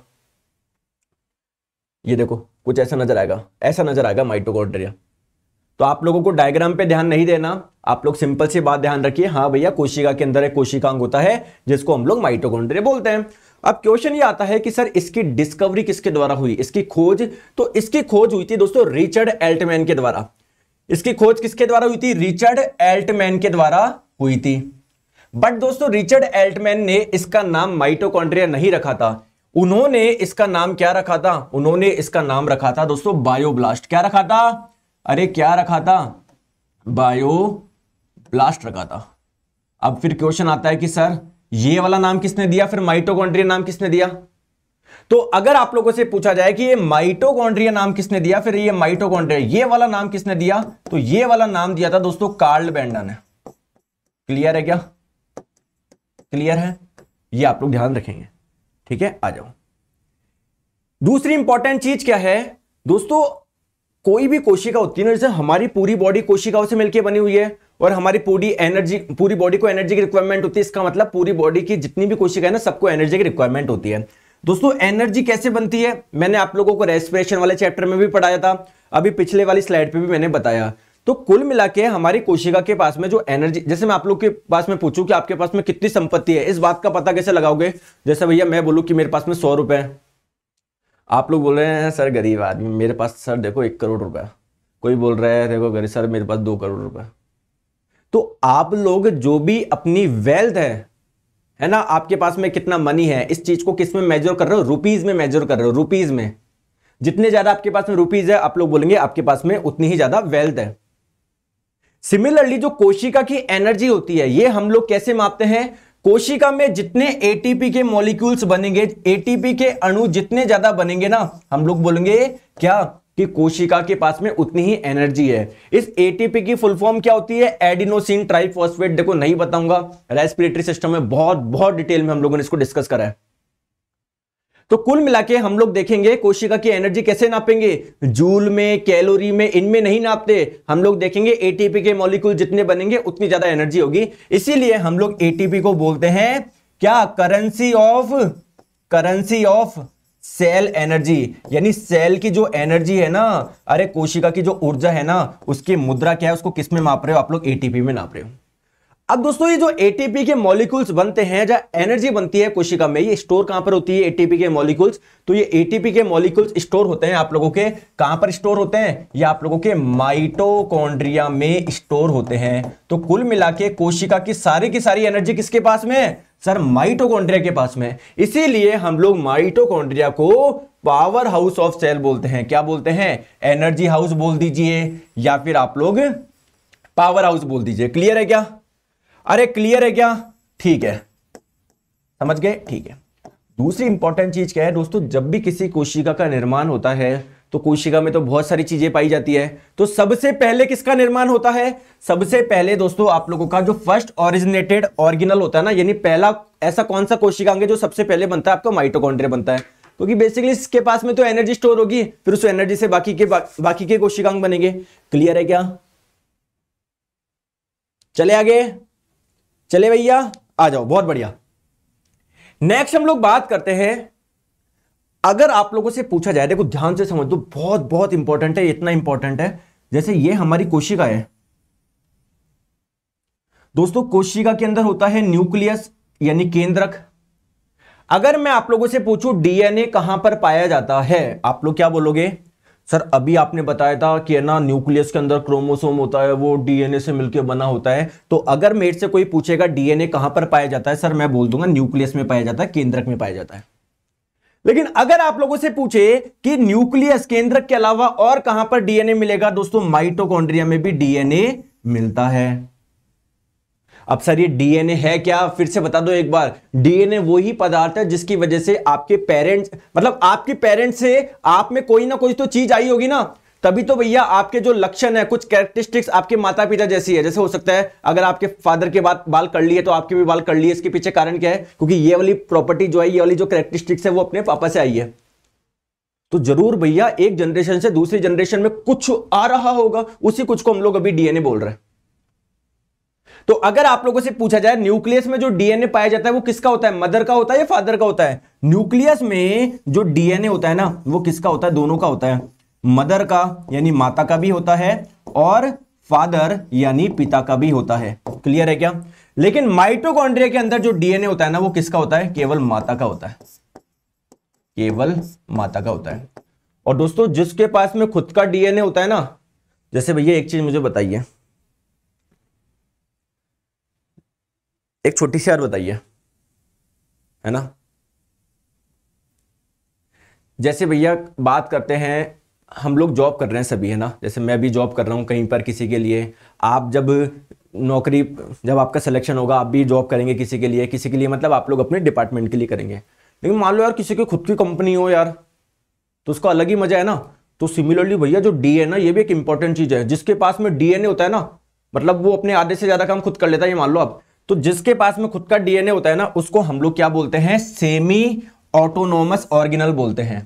ये देखो कुछ ऐसा नजर आएगा ऐसा नजर आएगा माइटोकॉन्ड्रिया तो आप लोगों को डायग्राम पे ध्यान नहीं देना आप लोग सिंपल सी बात ध्यान रखिए हाँ भैया कोशिका के अंदर एक कोशिकांग होता है जिसको हम लोग माइटोकॉन्ड्रिया बोलते हैं अब क्वेश्चन ये आता है कि सर इसकी डिस्कवरी किसके द्वारा हुई इसकी खोज तो इसकी खोज हुई थी दोस्तों रिचर्ड एल्टमैन के द्वारा इसकी खोज किसके द्वारा हुई थी रिचर्ड एल्टमैन के द्वारा हुई थी बट दोस्तों रिचर्ड एल्टमैन ने इसका नाम माइटोकॉन्ड्रिया नहीं रखा था उन्होंने इसका नाम क्या रखा था उन्होंने इसका नाम रखा था दोस्तों बायोब्लास्ट क्या रखा था अरे क्या रखा था बायो ब्लास्ट रखा था अब फिर क्वेश्चन आता है कि सर ये वाला नाम किसने दिया फिर माइटोकॉन्ड्रिया नाम किसने दिया तो अगर आप लोगों से पूछा जाए कि ये माइटोकॉन्ड्रिया नाम किसने दिया फिर ये माइटोकॉन्ड्रिया ये वाला नाम किसने दिया तो ये वाला नाम दिया था दोस्तों कार्ल बैंडन ने क्लियर है क्या क्लियर है ये आप लोग ध्यान रखेंगे ठीक है आ जाओ दूसरी इंपॉर्टेंट चीज क्या है दोस्तों कोई भी कोशिका होती है ना जैसे हमारी पूरी बॉडी कोशिकाओं से मिलकर बनी हुई है और हमारी पूरी एनर्जी पूरी बॉडी को एनर्जी की रिक्वायरमेंट होती है इसका मतलब पूरी बॉडी की जितनी भी कोशिका है ना सबको एनर्जी की रिक्वायरमेंट होती है दोस्तों एनर्जी कैसे बनती है मैंने आप लोगों को रेस्पिरेशन वाले चैप्टर में भी पढ़ाया था अभी पिछले वाली स्लाइड पे भी मैंने बताया तो कुल मिला के हमारी कोशिका के पास में जो एनर्जी जैसे मैं आप लोग के पास में पूछूं कि आपके पास में कितनी संपत्ति है इस बात का पता कैसे लगाओगे जैसे भैया मैं बोलूं कि मेरे पास में सौ रुपए आप लोग बोल रहे हैं सर गरीब आदमी मेरे पास सर देखो एक करोड़ रुपया कोई बोल रहा है देखो गरीब सर मेरे पास दो करोड़ रुपए तो आप लोग जो भी अपनी वेल्थ है है ना आपके पास में कितना मनी है इस चीज को किस में मेजर कर रहे हो रुपीज में मेजर कर रहे हो रुपीज में जितने ज्यादा आपके पास में रुपीज है आप लोग बोलेंगे आपके पास में उतनी ही ज्यादा वेल्थ है सिमिलरली जो कोशिका की एनर्जी होती है ये हम लोग कैसे मापते हैं कोशिका में जितने एटीपी के मॉलिक्यूल्स बनेंगे एटीपी के अणु जितने ज्यादा बनेंगे ना हम लोग बोलेंगे क्या कि कोशिका के पास में उतनी ही एनर्जी है इस एटीपी की फुल फॉर्म क्या होती है एडिनोसिन ट्राइफॉस्फेट देखो नहीं बताऊंगा रेस्पिरेटरी सिस्टम में बहुत बहुत डिटेल में हम लोगों ने इसको डिस्कस करा है तो कुल मिला के हम लोग देखेंगे कोशिका की एनर्जी कैसे नापेंगे जूल में कैलोरी में इनमें नहीं नापते हम लोग देखेंगे एटीपी के मॉलिक्यूल जितने बनेंगे उतनी ज्यादा एनर्जी होगी इसीलिए हम लोग एटीपी को बोलते हैं क्या currency of currency of cell energy यानी सेल की जो एनर्जी है ना अरे कोशिका की जो ऊर्जा है ना उसकी मुद्रा क्या है उसको किसमें माप रहे हो आप लोग एटीपी में नाप रहे हो अब दोस्तों ये जो एटीपी के मॉलिक्यूल्स बनते हैं जहां एनर्जी बनती है कोशिका में ये स्टोर कहां पर होती है एटीपी के मॉलिक्यूल्स तो ये एटीपी के मॉलिक्यूल्स स्टोर होते हैं आप लोगों के कहां पर स्टोर होते हैं ये आप लोगों के माइटोकॉन्ड्रिया में स्टोर होते हैं तो कुल मिला के कोशिका की सारी की सारी एनर्जी किसके पास में है सर माइटोकॉन्ड्रिया के पास में इसीलिए हम लोग माइटोकॉन्ड्रिया को पावर हाउस ऑफ सेल बोलते हैं क्या बोलते हैं एनर्जी हाउस बोल दीजिए या फिर आप लोग पावर हाउस बोल दीजिए क्लियर है क्या अरे क्लियर है क्या ठीक है समझ गए ठीक है दूसरी इंपॉर्टेंट चीज क्या है दोस्तों जब भी किसी कोशिका का निर्माण होता है तो कोशिका में तो बहुत सारी चीजें पाई जाती है तो सबसे पहले किसका निर्माण होता है सबसे पहले दोस्तों आप लोगों का जो फर्स्ट ओरिजिनेटेड ऑरिजिनल होता है ना यानी पहला ऐसा कौन सा कोशिका जो सबसे पहले बनता है आपका माइटोकॉन्ड्रिया बनता है क्योंकि तो बेसिकली इसके पास में तो एनर्जी स्टोर होगी फिर उस एनर्जी से बाकी के बा, बाकी के कोशिकांग बनेंगे क्लियर है क्या चले आगे चले भैया आ जाओ बहुत बढ़िया नेक्स्ट हम लोग बात करते हैं अगर आप लोगों से पूछा जाए देखो ध्यान से समझ दो बहुत बहुत इंपॉर्टेंट है इतना इंपॉर्टेंट है जैसे ये हमारी कोशिका है दोस्तों कोशिका के अंदर होता है न्यूक्लियस यानी केंद्रक अगर मैं आप लोगों से पूछूं डीएनए कहां पर पाया जाता है आप लोग क्या बोलोगे सर अभी आपने बताया था कि ना न्यूक्लियस के अंदर क्रोमोसोम होता है वो डीएनए से मिलकर बना होता है तो अगर मेरे से कोई पूछेगा डीएनए कहां पर पाया जाता है सर मैं बोल दूंगा न्यूक्लियस में पाया जाता है केंद्रक में पाया जाता है लेकिन अगर आप लोगों से पूछे कि न्यूक्लियस केंद्रक के अलावा और कहां पर डीएनए मिलेगा दोस्तों माइटोकॉन्ड्रिया में भी डीएनए मिलता है अब सर ये डीएनए है क्या फिर से बता दो एक बार डीएनए वही पदार्थ है जिसकी वजह से आपके पेरेंट्स मतलब आपके पेरेंट्स से आप में कोई ना कोई तो चीज आई होगी ना तभी तो भैया आपके जो लक्षण है कुछ कैरेक्टरिस्टिक्स आपके माता पिता जैसी है जैसे हो सकता है अगर आपके फादर के बाद बाल कर लिए तो आपके भी बाल कर लिए इसके पीछे कारण क्या है क्योंकि ये वाली प्रॉपर्टी जो है ये वाली जो कैरेक्टरिस्टिक्स है वो अपने पापा से आई है तो जरूर भैया एक जनरेशन से दूसरी जनरेशन में कुछ आ रहा होगा उसी कुछ को हम लोग अभी डीएनए बोल रहे हैं तो अगर आप लोगों से पूछा जाए न्यूक्लियस में जो डीएनए पाया जाता है वो किसका होता है मदर का होता है या फादर का होता है न्यूक्लियस में जो डीएनए होता है ना वो किसका होता है दोनों का होता है मदर का यानी माता का भी होता है और फादर यानी पिता का भी होता है क्लियर है क्या लेकिन माइटोकॉन्ड्रिया के अंदर जो डीएनए होता है ना वो किसका होता है केवल माता का होता है केवल माता का होता है और दोस्तों जिसके पास में खुद का डीएनए होता है ना जैसे भैया एक चीज मुझे बताइए एक छोटी सी यार बताइए है ना जैसे भैया बात करते हैं हम लोग जॉब कर रहे हैं सभी है ना जैसे मैं भी जॉब कर रहा हूँ कहीं पर किसी के लिए आप जब नौकरी जब आपका सिलेक्शन होगा आप भी जॉब करेंगे किसी के लिए किसी के लिए मतलब आप लोग अपने डिपार्टमेंट के लिए करेंगे लेकिन मान लो यार किसी की खुद की कंपनी हो यार तो उसका अलग ही मजा है ना तो सिमिलरली भैया जो डी है ना ये भी एक इंपॉर्टेंट चीज़ है जिसके पास में डीएनए होता है ना मतलब वो अपने आधे से ज़्यादा काम खुद कर लेता है ये मान लो आप तो जिसके पास में खुद का डीएनए होता है ना उसको हम लोग क्या बोलते हैं सेमी ऑटोनोमस ऑर्गिनल बोलते हैं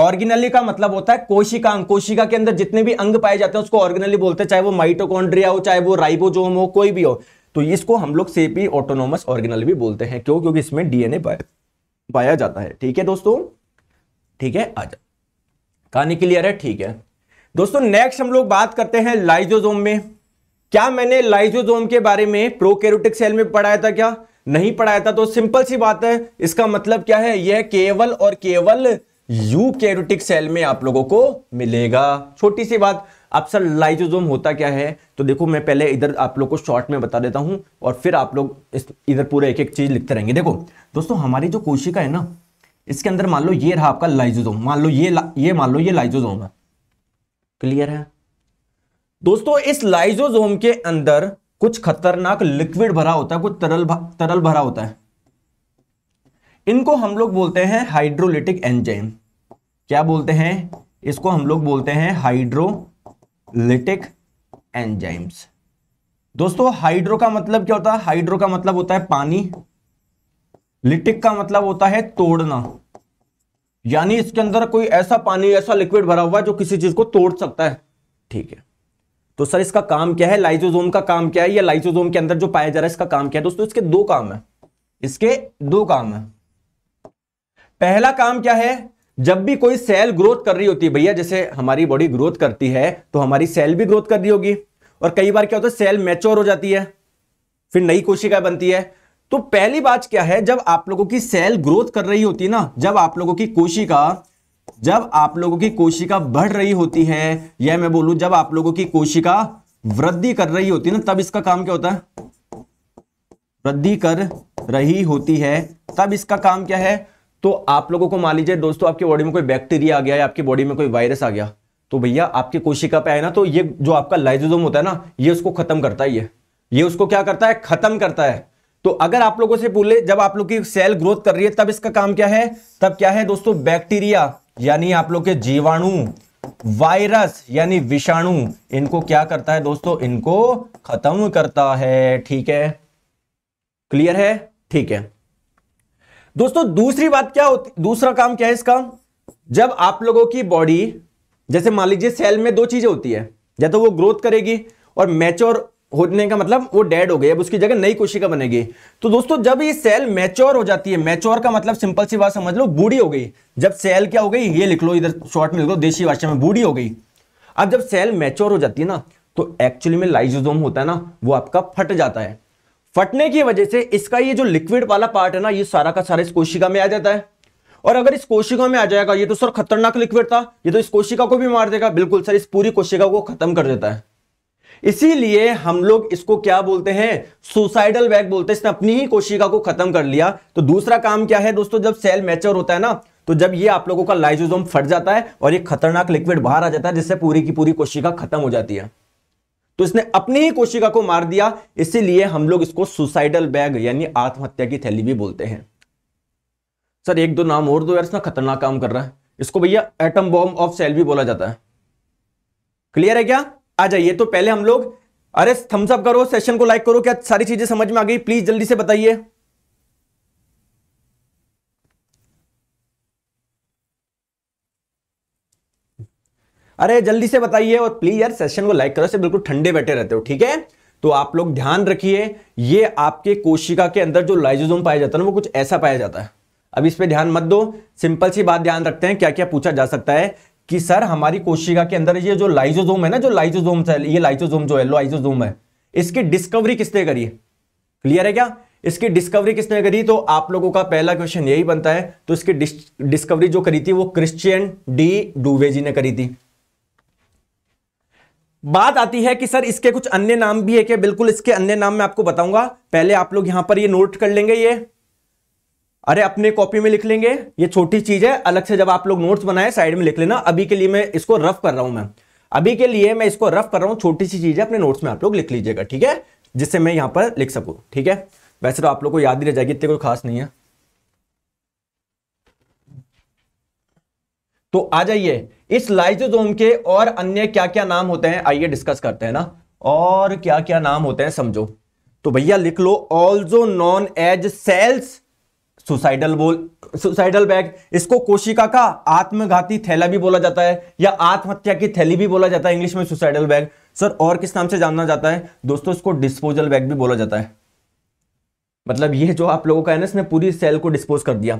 ऑर्गेनली का मतलब होता है कोशिका अंग कोशिका के अंदर जितने भी अंग पाए जाते हैं उसको ऑर्गिनली बोलते हैं चाहे वो माइटोकॉन्ड्रिया हो चाहे वो राइबोजोम हो कोई भी हो तो इसको हम लोग सेपी ऑटोनोमस ऑर्गेनल भी बोलते हैं क्यों क्योंकि इसमें डीएनए पाया जाता है ठीक है दोस्तों ठीक है आ जा कहानी क्लियर है ठीक है दोस्तों नेक्स्ट हम लोग बात करते हैं लाइजोजोम में क्या मैंने लाइजोजोम के बारे में प्रोकैरियोटिक सेल में पढ़ाया था क्या नहीं पढ़ाया था तो सिंपल सी बात है इसका मतलब क्या है यह केवल और केवल यू सेल में आप लोगों को मिलेगा छोटी सी बात अब सर लाइजोजोम होता क्या है तो देखो मैं पहले इधर आप लोग को शॉर्ट में बता देता हूं और फिर आप लोग इस इधर पूरा एक एक चीज लिखते रहेंगे देखो दोस्तों हमारी जो कोशिका है ना इसके अंदर मान लो ये रहा आपका लाइजोजोम मान लो ये ये मान लो ये लाइजोजोम है क्लियर है दोस्तों इस लाइजोजोम के अंदर कुछ खतरनाक लिक्विड भरा होता है कुछ तरल तरल भरा होता है इनको हम लोग बोलते हैं हाइड्रोलिटिक एंजाइम क्या बोलते हैं इसको हम लोग बोलते हैं हाइड्रोलिटिक एंजाइम्स दोस्तों हाइड्रो का मतलब क्या होता है हाइड्रो का मतलब होता है पानी लिटिक का मतलब होता है तोड़ना यानी इसके अंदर कोई ऐसा पानी ऐसा लिक्विड भरा हुआ है जो किसी चीज को तोड़ सकता है ठीक है तो सर इसका काम क्या है लाइजोजोम का काम क्या है या लाइजोजोम के अंदर जो पाया जा रहा है इसका काम क्या है दोस्तों इसके दो काम है इसके दो काम है पहला काम क्या है जब भी कोई सेल ग्रोथ कर रही होती है भैया जैसे हमारी बॉडी ग्रोथ करती है तो हमारी सेल भी ग्रोथ कर रही होगी और कई बार क्या होता है सेल मैच्योर हो जाती है फिर नई कोशिकाएं बनती है तो पहली बात क्या है जब आप लोगों की सेल ग्रोथ कर रही होती है ना जब आप लोगों की कोशिका जब आप लोगों की कोशिका बढ़ रही होती है या मैं बोलूं जब आप लोगों की कोशिका वृद्धि कर रही होती है ना तब इसका काम क्या होता है वृद्धि कर रही होती है तब इसका काम क्या है तो आप लोगों को मान लीजिए दोस्तों आपकी बॉडी में कोई बैक्टीरिया आ गया या आपकी बॉडी में कोई वायरस आ गया तो भैया आपकी कोशिका पे आए ना तो ये जो आपका लाइजोजोम होता है ना ये उसको खत्म करता है ये ये उसको क्या करता है खत्म करता है तो अगर आप लोगों से बोले जब आप लोग की सेल ग्रोथ कर रही है तब इसका काम क्या है तब क्या है दोस्तों बैक्टीरिया यानी आप लोग के जीवाणु वायरस यानी विषाणु इनको क्या करता है दोस्तों इनको खत्म करता है ठीक है क्लियर है ठीक है दोस्तों दूसरी बात क्या होती दूसरा काम क्या है इसका जब आप लोगों की बॉडी जैसे मान लीजिए सेल में दो चीजें होती है या तो वो ग्रोथ करेगी और मैच्योर होने का मतलब वो डेड हो गई अब उसकी जगह नई कोशिका बनेगी तो दोस्तों जब ये सेल मैच्योर हो जाती है मैच्योर का मतलब सिंपल सी बात समझ लो बूढ़ी हो गई जब सेल क्या हो गई ये लिख लो इधर शॉर्ट में लिख लो देशी भाषा में बूढ़ी हो गई अब जब सेल मैच्योर हो जाती है ना तो एक्चुअली में लाइजोजोम होता है ना वो आपका फट जाता है फटने की वजह से इसका ये जो लिक्विड वाला पार्ट है ना ये सारा का सारा इस कोशिका में आ जाता है और अगर इस कोशिका में आ जाएगा ये तो सर खतरनाक लिक्विड था ये तो इस कोशिका को भी मार देगा बिल्कुल सर इस पूरी कोशिका को खत्म कर देता है इसीलिए हम लोग इसको क्या बोलते हैं सुसाइडल बैग बोलते हैं इसने अपनी ही कोशिका को खत्म कर लिया तो दूसरा काम क्या है दोस्तों जब सेल मैचर होता है ना तो जब ये आप लोगों का लाइजोजोम फट जाता है और ये खतरनाक लिक्विड बाहर आ जाता है जिससे पूरी की पूरी कोशिका खत्म हो जाती है तो इसने अपनी ही कोशिका को मार दिया इसीलिए हम लोग इसको सुसाइडल बैग यानी आत्महत्या की थैली भी बोलते हैं सर एक दो नाम और दो यार इसमें खतरनाक काम कर रहा है इसको भैया एटम बॉम्ब ऑफ सेल भी बोला जाता है क्लियर है क्या आ जाइए तो पहले हम लोग अरे थम्सअप करो सेशन को लाइक करो क्या सारी चीजें समझ में आ गई प्लीज जल्दी से बताइए अरे जल्दी से बताइए और प्लीज यार सेशन को लाइक करो से बिल्कुल ठंडे बैठे रहते हो ठीक है तो आप लोग ध्यान रखिए ये आपके कोशिका के अंदर जो लाइजोजोम पाया जाता है ना वो कुछ ऐसा पाया जाता है अब इस पे ध्यान मत दो सिंपल सी बात ध्यान रखते हैं क्या क्या पूछा जा सकता है कि सर हमारी कोशिका के अंदर ये जो लाइजोजोम है ना जो लाइजोजोम है ये लाइजोजोम जो है लाइजोजोम है इसकी डिस्कवरी किसने करी है क्लियर है क्या इसकी डिस्कवरी किसने करी तो आप लोगों का पहला क्वेश्चन यही बनता है तो इसकी डिस्कवरी जो करी थी वो क्रिश्चियन डी डूवे जी ने करी थी बात आती है कि सर इसके कुछ अन्य नाम भी है क्या बिल्कुल इसके अन्य नाम मैं आपको बताऊंगा पहले आप लोग यहां पर ये नोट कर लेंगे ये अरे अपने कॉपी में लिख लेंगे ये छोटी चीज है अलग से जब आप लोग नोट्स बनाए साइड में लिख लेना अभी के लिए मैं इसको रफ कर रहा हूं मैं अभी के लिए मैं इसको रफ कर रहा हूं छोटी सी चीज है अपने नोट्स में आप लोग लिख लीजिएगा ठीक है जिससे मैं यहां पर लिख सकूं ठीक है वैसे तो आप लोग को याद ही रह जाएगी इतनी कोई खास नहीं है तो आ जाइए इस लाइजोजोम के और अन्य क्या क्या नाम होते हैं आइए डिस्कस करते हैं ना और क्या क्या नाम होते हैं समझो तो भैया लिख लो also known as cells suicidal बोल सुसाइडल बैग इसको कोशिका का आत्मघाती थैला भी बोला जाता है या आत्महत्या की थैली भी बोला जाता है इंग्लिश में सुसाइडल बैग सर और किस नाम से जाना जाता है दोस्तों इसको डिस्पोजल बैग भी बोला जाता है मतलब ये जो आप लोगों का है ना इसने पूरी सेल को डिस्पोज कर दिया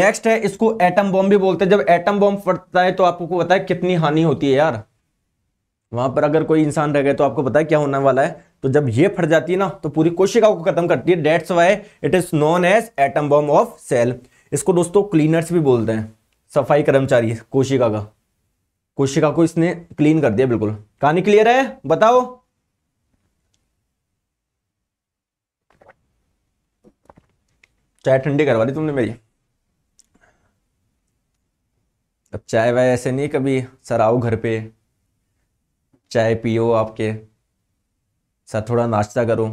नेक्स्ट है इसको एटम बॉम्ब भी बोलते हैं जब एटम बॉम्ब फटता है तो आपको पता है कितनी हानि होती है यार वहां पर अगर कोई इंसान रह गए तो आपको पता है क्या होने वाला है तो जब ये फट जाती है ना तो पूरी कोशिका को खत्म करती है that's why it is known as atom bomb of cell इसको दोस्तों क्लीनर्स भी बोलते हैं सफाई कर्मचारी कोशिका का कोशिका को इसने क्लीन कर दिया बिल्कुल कहानी क्लियर है बताओ चाय ठंडी करवा दी तुमने मेरी अब चाय वाय ऐसे नहीं कभी सर आओ घर पे चाय पियो आपके सर थोड़ा नाश्ता करो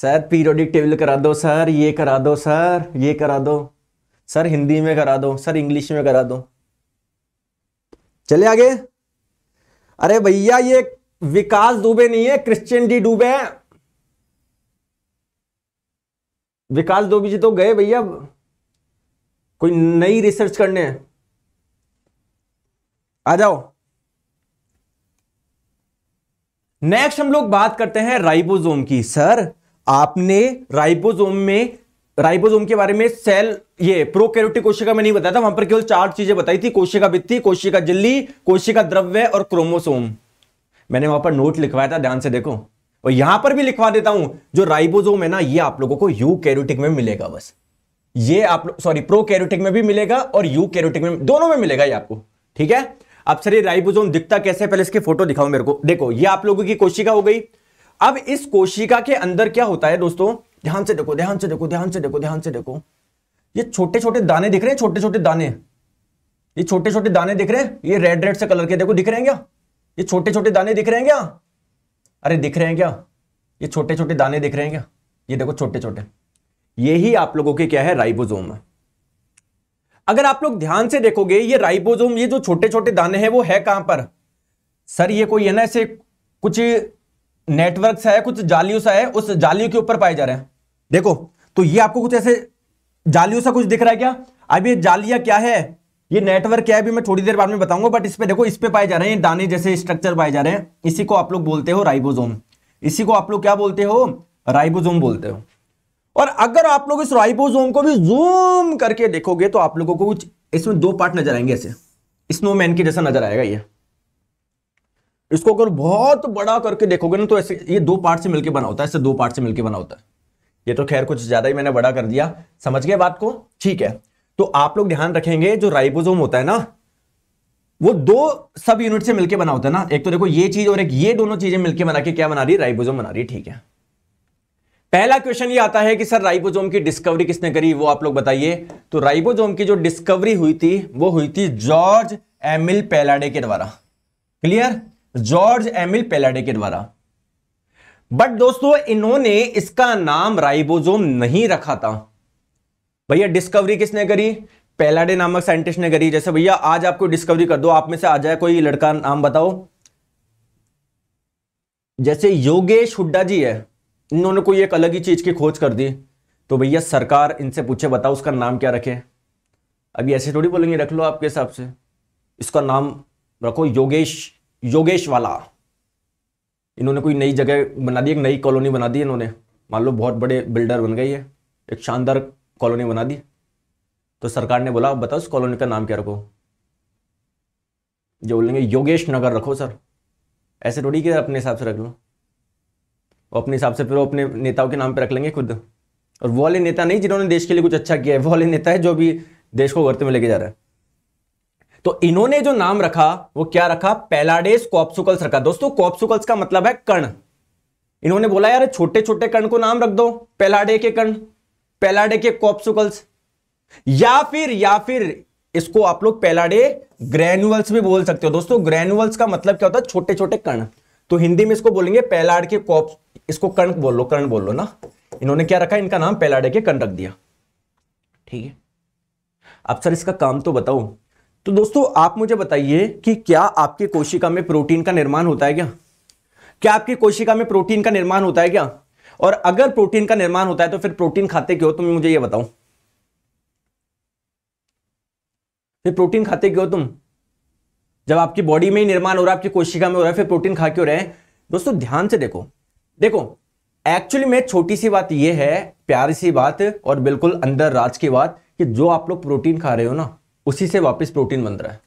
सर पीरियोडिक टेबल करा दो सर ये करा दो सर ये करा दो सर हिंदी में करा दो सर इंग्लिश में करा दो चले आगे अरे भैया ये विकास दुबे नहीं है क्रिश्चियन डी डूबे हैं विकास दुबे जी तो गए भैया कोई नई रिसर्च करने आ जाओ नेक्स्ट हम लोग बात करते हैं राइबोसोम की सर आपने राइबोसोम में राइबोसोम के बारे में सेल ये प्रोकैरियोटिक कोशिका में नहीं बताया था वहां पर केवल चार चीजें बताई थी कोशिका वित्ती कोशिका झिल्ली कोशिका द्रव्य और क्रोमोसोम मैंने वहां पर नोट लिखवाया था ध्यान से देखो और यहां पर भी लिखवा देता हूं जो राइबोसोम है ना ये आप लोगों को यू कैरोटिक में मिलेगा बस ये आप सॉरी प्रो कैरोटिक में भी मिलेगा और यू कैरोटिक में दोनों में मिलेगा ये आपको ठीक है अब सर ये राइबोसोम दिखता कैसे पहले इसकी फोटो दिखाओ मेरे को देखो ये आप लोगों की कोशिका हो गई अब इस कोशिका के अंदर क्या होता है दोस्तों ध्यान से देखो ध्यान से देखो ध्यान से देखो ध्यान से देखो ये छोटे छोटे दाने दिख रहे हैं छोटे छोटे दाने ये छोटे छोटे दाने दिख रहे हैं ये रेड रेड से कलर के देखो दिख रहे हैं क्या ये छोटे छोटे दाने दिख रहे हैं क्या अरे दिख रहे हैं क्या ये छोटे छोटे दाने दिख रहे हैं क्या ये देखो छोटे छोटे यही आप लोगों के क्या है राइबोसोम है अगर आप लोग ध्यान से देखोगे ये राइबोजोम ये जो छोटे छोटे दाने हैं वो है कहां पर सर ये कोई है ना ऐसे कुछ नेटवर्क है कुछ जालियों सा है उस जालियों के ऊपर पाए जा रहे हैं देखो तो ये आपको कुछ ऐसे जालियों सा कुछ दिख रहा है क्या अब ये जालिया क्या है ये नेटवर्क क्या है भी मैं थोड़ी देर बाद में बताऊंगा बट इस पे देखो इस पे पाए जा रहे हैं दाने जैसे स्ट्रक्चर पाए जा रहे हैं इसी को आप लोग बोलते हो राइबोजोम इसी को आप लोग क्या बोलते हो राइबोजोम बोलते हो और अगर आप लोग इस राइबोसोम को भी जूम करके देखोगे तो आप लोगों को कुछ इसमें दो पार्ट नजर आएंगे ऐसे स्नोमैन की जैसा नजर आएगा ये इसको अगर बहुत बड़ा करके देखोगे ना तो ऐसे ये दो पार्ट से मिलकर बना होता है ऐसे दो पार्ट से मिलकर बना होता है ये तो खैर कुछ ज्यादा ही मैंने बड़ा कर दिया समझ गए बात को ठीक है तो आप लोग ध्यान रखेंगे जो राइबोसोम होता है ना वो दो सब यूनिट से मिलकर बना होता है ना एक तो देखो ये चीज और एक ये दोनों चीजें मिलकर बना के क्या बना रही है राइबोसोम बना रही है ठीक है पहला क्वेश्चन ये आता है कि सर राइबोजोम की डिस्कवरी किसने करी वो आप लोग बताइए तो राइबोजोम की जो डिस्कवरी हुई थी वो हुई थी जॉर्ज एमिल पेलाडे के द्वारा क्लियर जॉर्ज एमिल पेलाडे के द्वारा बट दोस्तों इन्होंने इसका नाम राइबोजोम नहीं रखा था भैया डिस्कवरी किसने करी पेलाडे नामक साइंटिस्ट ने करी जैसे भैया आज आपको डिस्कवरी कर दो आप में से आ जाए कोई लड़का नाम बताओ जैसे योगेश हुड्डा जी है इन्होंने कोई एक अलग ही चीज़ की खोज कर दी तो भैया सरकार इनसे पूछे बताओ उसका नाम क्या रखे अभी ऐसे थोड़ी बोलेंगे रख लो आपके हिसाब से इसका नाम रखो योगेश योगेश वाला इन्होंने कोई नई जगह बना दी एक नई कॉलोनी बना दी इन्होंने मान लो बहुत बड़े बिल्डर बन गई है एक शानदार कॉलोनी बना दी तो सरकार ने बोला बताओ उस कॉलोनी का नाम क्या रखो जो बोलेंगे योगेश नगर रखो सर ऐसे थोड़ी कि अपने हिसाब से रख लो वो अपने हिसाब से फिर वो अपने नेताओं के नाम पर रख लेंगे खुद और वो वाले नेता नहीं जिन्होंने देश के लिए कुछ अच्छा किया है वो वाले नेता है जो भी देश को गर्त में लेके जा रहा है तो इन्होंने जो नाम रखा वो क्या रखा पैलाडेस कॉप्सुकल्स रखा दोस्तों कॉप्सुकल्स का मतलब है कर्ण इन्होंने बोला यार छोटे छोटे कर्ण को नाम रख दो पैलाडे के कर्ण पैलाडे के कॉप्सुकल्स या फिर या फिर इसको आप लोग पैलाडे ग्रेनुअल्स भी बोल सकते हो दोस्तों ग्रेनुअल्स का मतलब क्या होता है छोटे छोटे कर्ण तो हिंदी में इसको बोलेंगे पैलाड के कॉप्स इसको कर्ण बोल लो कर्ण बोल लो ना इन्होंने क्या रखा इनका नाम पेलाडे के कर्ण रख दिया ठीक है अब सर इसका काम तो बताओ तो दोस्तों आप मुझे बताइए कि क्या आपके कोशिका में प्रोटीन का निर्माण होता है क्या क्या आपकी कोशिका में प्रोटीन का निर्माण होता है क्या और अगर प्रोटीन का निर्माण होता है तो फिर प्रोटीन खाते क्यों तुम तो मुझे ये बताओ फिर प्रोटीन खाते क्यों तुम जब आपकी बॉडी में ही निर्माण हो रहा है आपकी कोशिका में हो रहा है फिर प्रोटीन खा क्यों रहे दोस्तों ध्यान से देखो देखो एक्चुअली में छोटी सी बात यह है प्यारी सी बात और बिल्कुल अंदर राज की बात कि जो आप लोग प्रोटीन खा रहे हो ना उसी से वापस प्रोटीन बन रहा है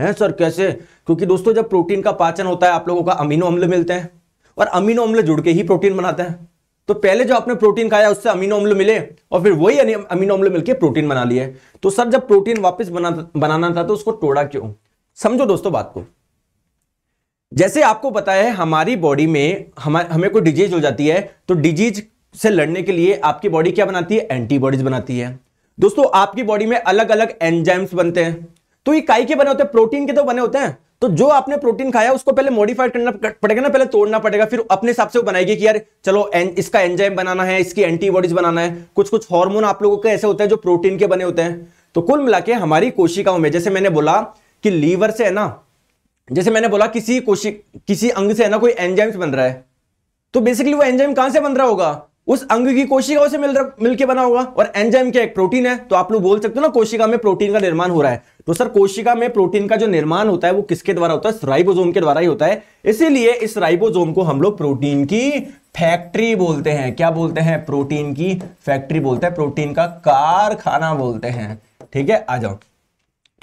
हैं सर कैसे क्योंकि दोस्तों जब प्रोटीन का पाचन होता है आप लोगों का अमीनो अम्ल मिलते हैं और अमीनो अम्ल जुड़ के ही प्रोटीन बनाते हैं तो पहले जो आपने प्रोटीन खाया उससे अमीनो अम्ल मिले और फिर वही अमीनो अम्ल मिलकर प्रोटीन बना लिए तो सर जब प्रोटीन वापस बना बनाना था तो उसको टोड़ा क्यों समझो दोस्तों बात को जैसे आपको बताया है हमारी बॉडी में हम हमें कोई डिजीज हो जाती है तो डिजीज से लड़ने के लिए आपकी बॉडी क्या बनाती है एंटीबॉडीज बनाती है दोस्तों आपकी बॉडी में अलग अलग एंजाइम्स बनते हैं तो ये काई के बने होते हैं प्रोटीन के तो बने होते हैं तो जो आपने प्रोटीन खाया उसको पहले मॉडिफाइड करना पड़ेगा ना पहले तोड़ना पड़ेगा फिर अपने हिसाब से बनाएगी कि यार चलो एं, इसका एंजाइम बनाना है इसकी एंटीबॉडीज बनाना है कुछ कुछ हार्मोन आप लोगों के ऐसे होते हैं जो प्रोटीन के बने होते हैं तो कुल मिला हमारी कोशिकाओं में जैसे मैंने बोला कि लीवर से है ना जैसे मैंने बोला किसी कोशिक किसी अंग से है ना कोई एंजाइम्स बन रहा है तो बेसिकली वो एंजाइम कहां से बन रहा होगा उस अंग की कोशिकाओं से मिल मिलकर बना होगा और एंजाइम क्या एक प्रोटीन है तो आप लोग बोल सकते हो ना कोशिका में प्रोटीन का निर्माण हो रहा है तो सर कोशिका में प्रोटीन का जो निर्माण होता है वो किसके द्वारा होता है राइबोजोम के द्वारा ही होता है इसीलिए इस राइबोजोम को हम लोग प्रोटीन की फैक्ट्री बोलते हैं क्या बोलते हैं प्रोटीन की फैक्ट्री बोलते हैं प्रोटीन का कारखाना बोलते हैं ठीक है आ जाओ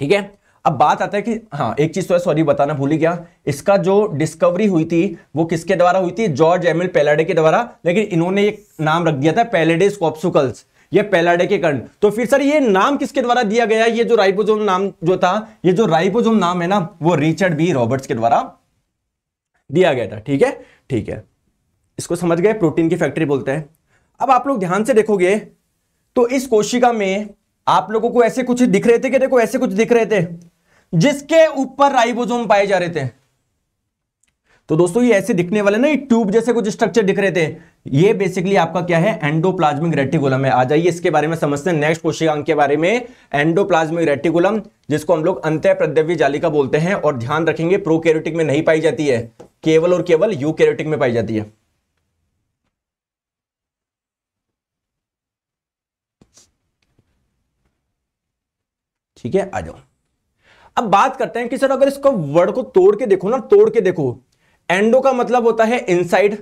ठीक है अब बात आता है कि हाँ एक चीज तो है सॉरी बताना भूल गया इसका जो डिस्कवरी हुई थी वो किसके द्वारा हुई थी जॉर्ज एमिल पेलाडे के द्वारा लेकिन इन्होंने एक नाम रख दिया था पेलाडेज कॉप्सुकल्स ये पेलाडे के कर्ण तो फिर सर ये नाम किसके द्वारा दिया गया ये जो राइपोजोम नाम जो था ये जो राइपोजोम नाम है ना वो रिचर्ड बी रॉबर्ट्स के द्वारा दिया गया था ठीक है ठीक है इसको समझ गए प्रोटीन की फैक्ट्री बोलते हैं अब आप लोग ध्यान से देखोगे तो इस कोशिका में आप लोगों को ऐसे कुछ दिख रहे थे कि देखो ऐसे कुछ दिख रहे थे जिसके ऊपर राइबोसोम पाए जा रहे थे तो दोस्तों ये ऐसे दिखने वाले ना ये ट्यूब जैसे कुछ स्ट्रक्चर दिख रहे थे ये बेसिकली आपका क्या है एंडोप्लाज्मिक रेटिकुलम है आ जाइए इसके बारे में समझते हैं नेक्स्ट कोशिकांग के बारे में एंडोप्लाज्मिक रेटिकुलम जिसको हम लोग अंत प्रद्रव्य जालिका बोलते हैं और ध्यान रखेंगे प्रोकैरियोटिक में नहीं पाई जाती है केवल और केवल यू में पाई जाती है ठीक है आ जाओ अब बात करते हैं कि सर अगर इसको वर्ड को तोड़ के देखो ना तोड़ के देखो एंडो का मतलब होता है इनसाइड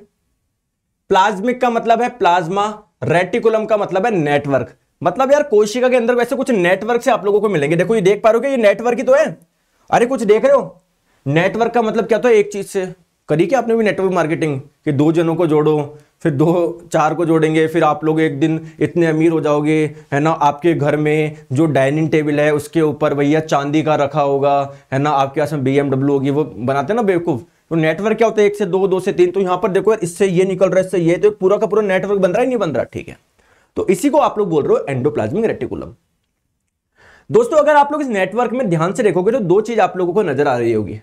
प्लाज्मिक का मतलब है प्लाज्मा रेटिकुलम का मतलब है नेटवर्क मतलब यार कोशिका के अंदर वैसे कुछ नेटवर्क से आप लोगों को मिलेंगे देखो ये देख पा रहे हो कि ये नेटवर्क ही तो है अरे कुछ देख रहे हो नेटवर्क का मतलब क्या होता है एक चीज से करी क्या आपने भी नेटवर्क मार्केटिंग कि दो जनों को जोड़ो फिर दो चार को जोड़ेंगे फिर आप लोग एक दिन इतने अमीर हो जाओगे है ना आपके घर में जो डाइनिंग टेबल है उसके ऊपर भैया चांदी का रखा होगा है ना आपके पास में बी होगी वो बनाते हैं ना बेवकूफ़ तो नेटवर्क क्या होता है एक से दो दो से तीन तो यहाँ पर देखो इससे ये निकल रहा है इससे ये तो पूरा का पूरा नेटवर्क बन रहा है नहीं बन रहा ठीक है तो इसी को आप लोग बोल रहे हो एंडोप्लाज्मिक रेटिकुलम दोस्तों अगर आप लोग इस नेटवर्क में ध्यान से देखोगे तो दो चीज आप लोगों को नजर आ रही होगी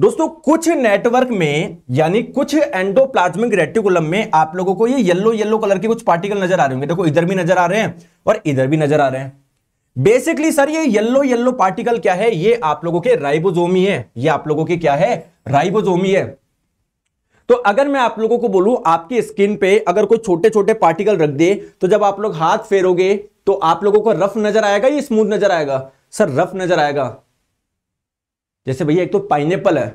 दोस्तों कुछ नेटवर्क में यानी कुछ एंडोप्लाज्मिक रेटिकुलम में आप लोगों को ये येलो येलो कलर के कुछ पार्टिकल नजर आ रहे होंगे देखो इधर भी नजर आ रहे हैं और इधर भी नजर आ रहे हैं बेसिकली सर ये येलो येलो पार्टिकल क्या है ये आप लोगों के राइबोजोमी है ये आप लोगों के क्या है राइबोजोमी है तो अगर मैं आप लोगों को बोलूं आपकी स्किन पे अगर कोई छोटे छोटे पार्टिकल रख दे तो जब आप लोग हाथ फेरोगे तो आप लोगों को रफ नजर आएगा या स्मूथ नजर आएगा सर रफ नजर आएगा जैसे भैया एक तो पाइनेपल है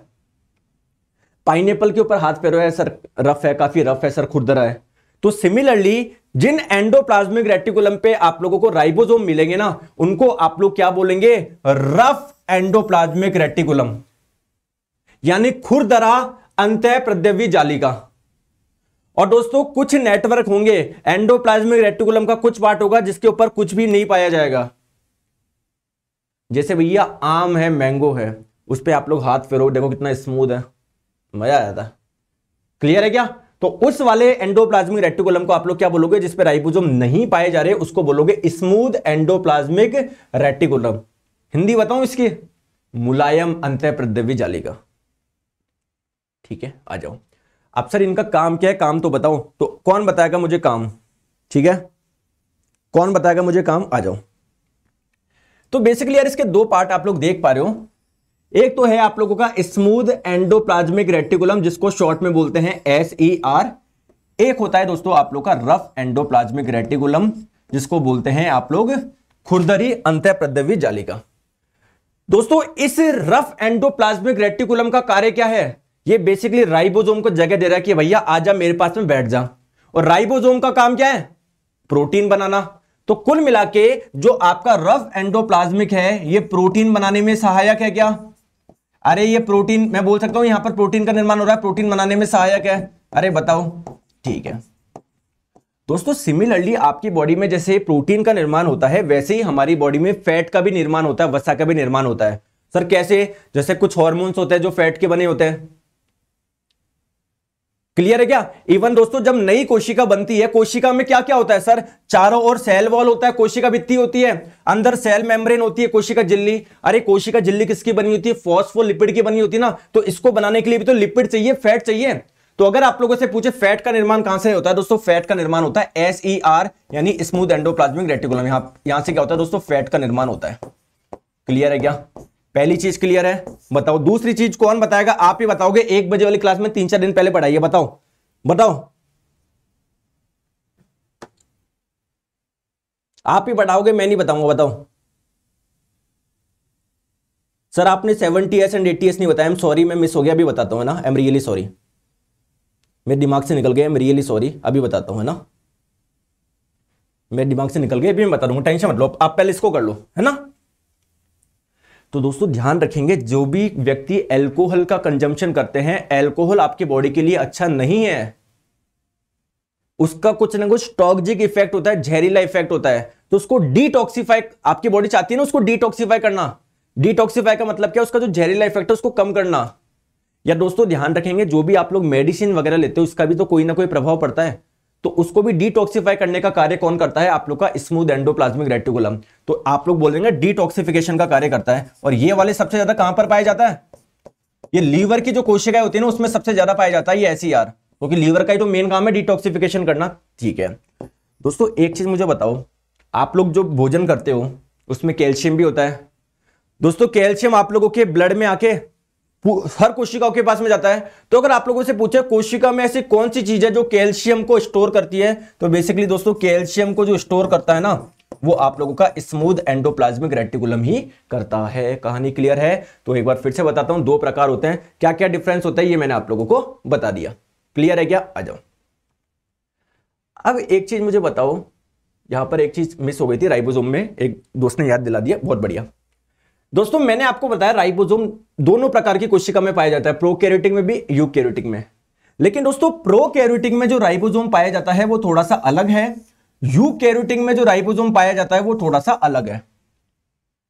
पाइनेपल के ऊपर हाथ पैरो है सर रफ है काफी रफ है सर खुरदरा है तो सिमिलरली जिन एंडोप्लाज्मिक रेटिकुलम पे आप लोगों को राइबोसोम मिलेंगे ना उनको आप लोग क्या बोलेंगे रफ एंडोप्लाज्मिक रेटिकुलम यानी खुरदरा अंत प्रद्यवी जालिका और दोस्तों कुछ नेटवर्क होंगे एंडोप्लाज्मिक रेटिकुलम का कुछ पार्ट होगा जिसके ऊपर कुछ भी नहीं पाया जाएगा जैसे भैया आम है मैंगो है उस पर आप लोग हाथ फेरो देखो कितना स्मूथ है मजा आया था क्लियर है क्या तो उस वाले एंडोप्लाज्मिक रेटिकुलम को आप लोग क्या बोलोगे जिसपे राइबोसोम नहीं पाए जा रहे उसको बोलोगे स्मूथ एंडोप्लाज्मिक रेटिकुलम हिंदी बताऊं इसकी मुलायम अंत प्रद्रवी जाली का ठीक है आ जाओ अब सर इनका काम क्या है काम तो बताओ तो कौन बताएगा मुझे काम ठीक है कौन बताएगा मुझे काम आ जाओ तो बेसिकली यार इसके दो पार्ट आप लोग देख पा रहे हो एक तो है आप लोगों का स्मूथ एंडोप्लाज्मिक रेटिकुलम जिसको शॉर्ट में बोलते हैं एस ई आर एक होता है दोस्तों आप लोग का रफ एंडोप्लाज्मिक रेटिकुलम जिसको बोलते हैं आप लोग खुरदरी प्रद्यवी जालिका दोस्तों इस रफ एंडोप्लाज्मिक रेटिकुलम का कार्य क्या है ये बेसिकली राइबोजोम को जगह दे रहा है कि भैया आ जा मेरे पास में बैठ जा और राइबोजोम का काम क्या है प्रोटीन बनाना तो कुल मिला के जो आपका रफ एंडोप्लाज्मिक है ये प्रोटीन बनाने में सहायक है क्या अरे ये प्रोटीन मैं बोल सकता हूं यहां पर प्रोटीन का निर्माण हो रहा है प्रोटीन बनाने में सहायक है अरे बताओ ठीक है दोस्तों सिमिलरली आपकी बॉडी में जैसे प्रोटीन का निर्माण होता है वैसे ही हमारी बॉडी में फैट का भी निर्माण होता है वसा का भी निर्माण होता है सर कैसे जैसे कुछ हॉर्मोन्स होते हैं जो फैट के बने होते हैं क्लियर है क्या इवन दोस्तों जब नई कोशिका बनती है कोशिका में क्या क्या होता है सर चारों ओर सेल वॉल होता है कोशिका भित्ती होती है अंदर सेल मेम्ब्रेन होती है कोशिका झिल्ली अरे कोशिका झिल्ली किसकी बनी होती है फॉस्फोलिपिड की बनी होती है ना तो इसको बनाने के लिए भी तो लिपिड चाहिए फैट चाहिए तो अगर आप लोगों से पूछे फैट का निर्माण कहां से होता है दोस्तों फैट का निर्माण होता है एस ई आर यानी स्मूथ एंडोप्लाज्मिक रेटिकुलम यहां से क्या होता है दोस्तों फैट का निर्माण होता है क्लियर है क्या पहली चीज क्लियर है बताओ दूसरी चीज कौन बताएगा आप ही बताओगे एक बजे वाली क्लास में तीन चार दिन पहले पढ़ाइए बताओ बताओ आप ही बताओगे मैं नहीं बताऊंगा बताओ सर आपने seventy S and eighty S नहीं बताया सॉरी मैं मिस हो गया अभी बताता हूँ ना आई एम रियली सॉरी मेरे दिमाग से निकल गया आई एम रियली सॉरी अभी बताता हूं है ना मेरे दिमाग से निकल गया अभी मैं बता दूंगा टेंशन मत लो आप पहले इसको कर लो है ना तो दोस्तों ध्यान रखेंगे जो भी व्यक्ति एल्कोहल का कंजम्पशन करते हैं एल्कोहल आपके बॉडी के लिए अच्छा नहीं है उसका कुछ ना कुछ टॉक्जिक इफेक्ट होता है जहरीला इफेक्ट होता है तो उसको डिटॉक्सीफाई आपकी बॉडी चाहती है ना उसको डिटॉक्सीफाई करना डिटॉक्सीफाई का मतलब क्या उसका जो जहरीला इफेक्ट है उसको कम करना या दोस्तों ध्यान रखेंगे जो भी आप लोग मेडिसिन वगैरह लेते हो उसका भी तो कोई ना कोई प्रभाव पड़ता है तो उसको भी डिटॉक्सिफाई करने का कार्य कौन करता है आप लोग का स्मूथ एंडोप्लाज्मिक रेटिकुलम तो आप लोग बोलेंगे डिटॉक्सिफिकेशन का कार्य करता है और ये वाले सबसे ज्यादा कहां पर पाया जाता है ये लीवर की जो कोशिकाएं होती है ना उसमें सबसे ज्यादा पाया जाता है ये ऐसी यार क्योंकि तो लीवर का ही तो मेन काम है डिटॉक्सिफिकेशन करना ठीक है दोस्तों एक चीज मुझे बताओ आप लोग जो भोजन करते हो उसमें कैल्शियम भी होता है दोस्तों कैल्शियम आप लोगों के ब्लड में आके हर कोशिकाओं के पास में जाता है तो अगर आप लोगों से पूछे कोशिका में ऐसी कौन सी चीज है जो कैल्शियम को स्टोर करती है तो बेसिकली दोस्तों कैल्शियम को जो स्टोर करता है ना वो आप लोगों का स्मूथ एंडोप्लाज्मिक रेटिकुलम ही करता है कहानी क्लियर है तो एक बार फिर से बताता हूं दो प्रकार होते हैं क्या क्या डिफरेंस होता है ये मैंने आप लोगों को बता दिया क्लियर है क्या आ जाओ अब एक चीज मुझे बताओ यहां पर एक चीज मिस हो गई थी राइबोसोम में एक दोस्त ने याद दिला दिया बहुत बढ़िया दोस्तों मैंने आपको बताया राइबोसोम दोनों प्रकार की कोशिका में पाया जाता है कैरिटिक में भी यूकैरियोटिक में लेकिन दोस्तों प्रोकैरियोटिक में जो राइबोजोम पाया जाता है वो थोड़ा सा अलग है यूकैरियोटिक में जो राइबोजोम पाया जाता है वो थोड़ा सा अलग है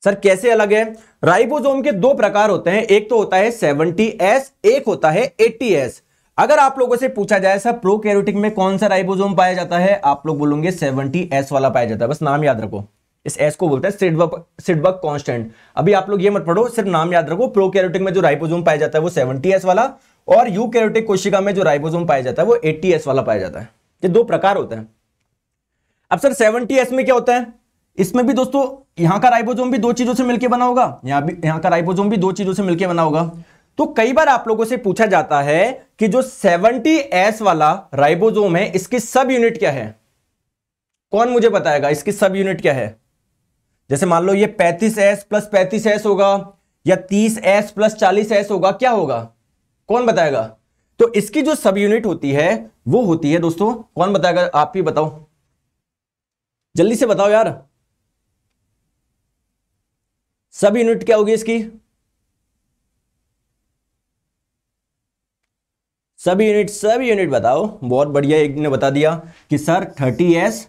सर कैसे अलग है राइबोसोम के दो प्रकार होते हैं एक तो होता है 70S एक होता है 80S अगर आप लोगों से पूछा जाए सर प्रोकैरियोटिक में कौन सा राइबोसोम पाया जाता है आप लोग बोलोगे 70S वाला पाया जाता है बस नाम याद रखो इस एस को बोलते हैं सिडबक सिडबक कांस्टेंट अभी आप लोग ये मत पढ़ो सिर्फ नाम याद रखो प्रो कैरोटिक में जो राइबोसोम पाया जाता है वो 70s वाला और यू कैरोटिक कोशिका में जो राइबोसोम पाया जाता है वो 80s वाला पाया जाता है ये दो प्रकार होते हैं अब सर 70s में क्या होता है इसमें भी दोस्तों यहां का राइबोसोम भी दो चीजों से मिलकर बना होगा यहां भी यहां का राइबोसोम भी दो चीजों से मिलकर बना होगा तो कई बार आप लोगों से पूछा जाता है कि जो 70s वाला राइबोसोम है इसकी सब यूनिट क्या है कौन मुझे बताएगा इसकी सब यूनिट क्या है जैसे मान लो ये पैंतीस एस प्लस पैंतीस एस होगा या तीस एस प्लस चालीस एस होगा क्या होगा कौन बताएगा तो इसकी जो सब यूनिट होती है वो होती है दोस्तों कौन बताएगा आप ही बताओ जल्दी से बताओ यार सब यूनिट क्या होगी इसकी सब यूनिट सब यूनिट बताओ बहुत बढ़िया एक ने बता दिया कि सर थर्टी एस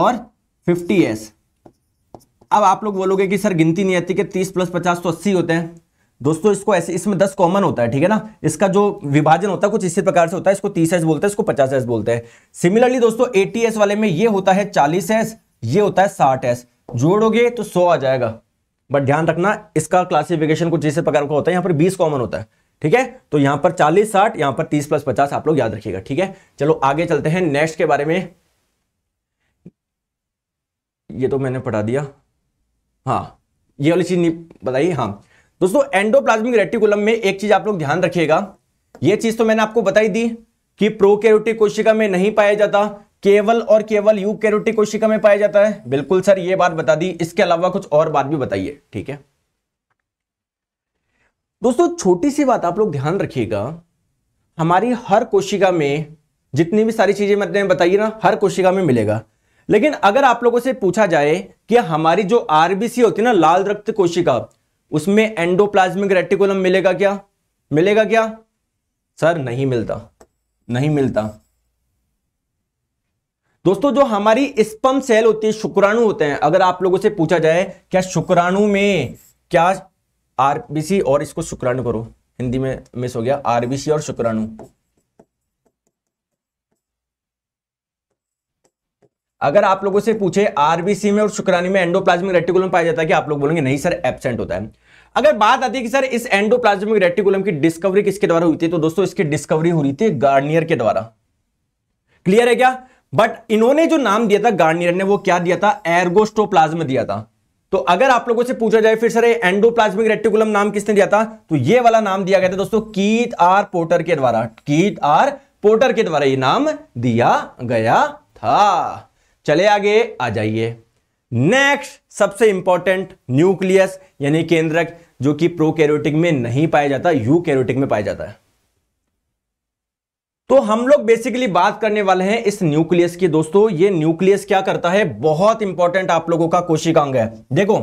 और फिफ्टी एस अब आप लोग बोलोगे कि सर गिनती नहीं आती कि तीस प्लस पचास तो अस्सी होते हैं दोस्तों इसको ऐसे इसमें दस कॉमन होता है ठीक है ना इसका जो विभाजन होता है कुछ इसी प्रकार से होता है इसको तीस एस बोलते हैं इसको पचास एस बोलते हैं सिमिलरली दोस्तों एटी एस वाले में ये होता है चालीस एस ये होता है साठ एस जोड़ोगे तो सौ आ जाएगा बट ध्यान रखना इसका क्लासिफिकेशन कुछ इसी प्रकार का होता है यहाँ पर बीस कॉमन होता है ठीक है तो यहाँ पर चालीस साठ यहाँ पर तीस प्लस पचास आप लोग याद रखिएगा ठीक है चलो आगे चलते हैं नेक्स्ट के बारे में ये तो मैंने पढ़ा दिया हाँ ये वाली चीज नहीं बताइए हाँ दोस्तों एंडोप्लाज्मिक रेटिकुलम में एक चीज आप लोग ध्यान रखिएगा ये चीज तो मैंने आपको बताई दी कि प्रोकैरियोटिक कोशिका में नहीं पाया जाता केवल और केवल यू कैरोटिक कोशिका में पाया जाता है बिल्कुल सर ये बात बता दी इसके अलावा कुछ और बात भी बताइए ठीक है दोस्तों छोटी सी बात आप लोग ध्यान रखिएगा हमारी हर कोशिका में जितनी भी सारी चीजें मैंने बताइए ना हर कोशिका में मिलेगा लेकिन अगर आप लोगों से पूछा जाए कि हमारी जो आरबीसी होती है ना लाल रक्त कोशिका उसमें एंडोप्लाज्मिक रेटिकुलम मिलेगा क्या मिलेगा क्या सर नहीं मिलता नहीं मिलता दोस्तों जो हमारी स्पम सेल होती है शुक्राणु होते हैं अगर आप लोगों से पूछा जाए क्या शुक्राणु में क्या आरबीसी और इसको शुक्राणु करो हिंदी में मिस हो गया आरबीसी और शुक्राणु अगर आप लोगों से पूछे आरबीसी में और शुक्रानी में एंडोप्लाज्मिक रेटिकुलम पाया जाता है कि आप लोग बोलेंगे नहीं सर एबसेंट होता है अगर बात आती है कि सर इस एंडोप्लाज्मिक रेटिकुलम की डिस्कवरी किसके द्वारा हुई थी तो दोस्तों इसकी डिस्कवरी हो रही थी गार्नियर के द्वारा क्लियर है क्या बट इन्होंने जो नाम दिया था गार्नियर ने वो क्या दिया था एर्गोस्टोप्लाज्म दिया था तो अगर आप लोगों से पूछा जाए फिर सर एंडोप्लाज्मिक रेटिकुलम नाम किसने दिया था तो ये वाला नाम दिया गया था दोस्तों कीत आर पोर्टर के द्वारा कीत आर पोर्टर के द्वारा ये नाम दिया गया था चले आगे आ जाइए नेक्स्ट सबसे इंपॉर्टेंट न्यूक्लियस यानी केंद्रक जो कि प्रोकैरियोटिक में नहीं पाया जाता यूकैरियोटिक में पाया जाता है तो हम लोग बेसिकली बात करने वाले हैं इस न्यूक्लियस की दोस्तों ये न्यूक्लियस क्या करता है बहुत इंपॉर्टेंट आप लोगों का कोशिकांग है देखो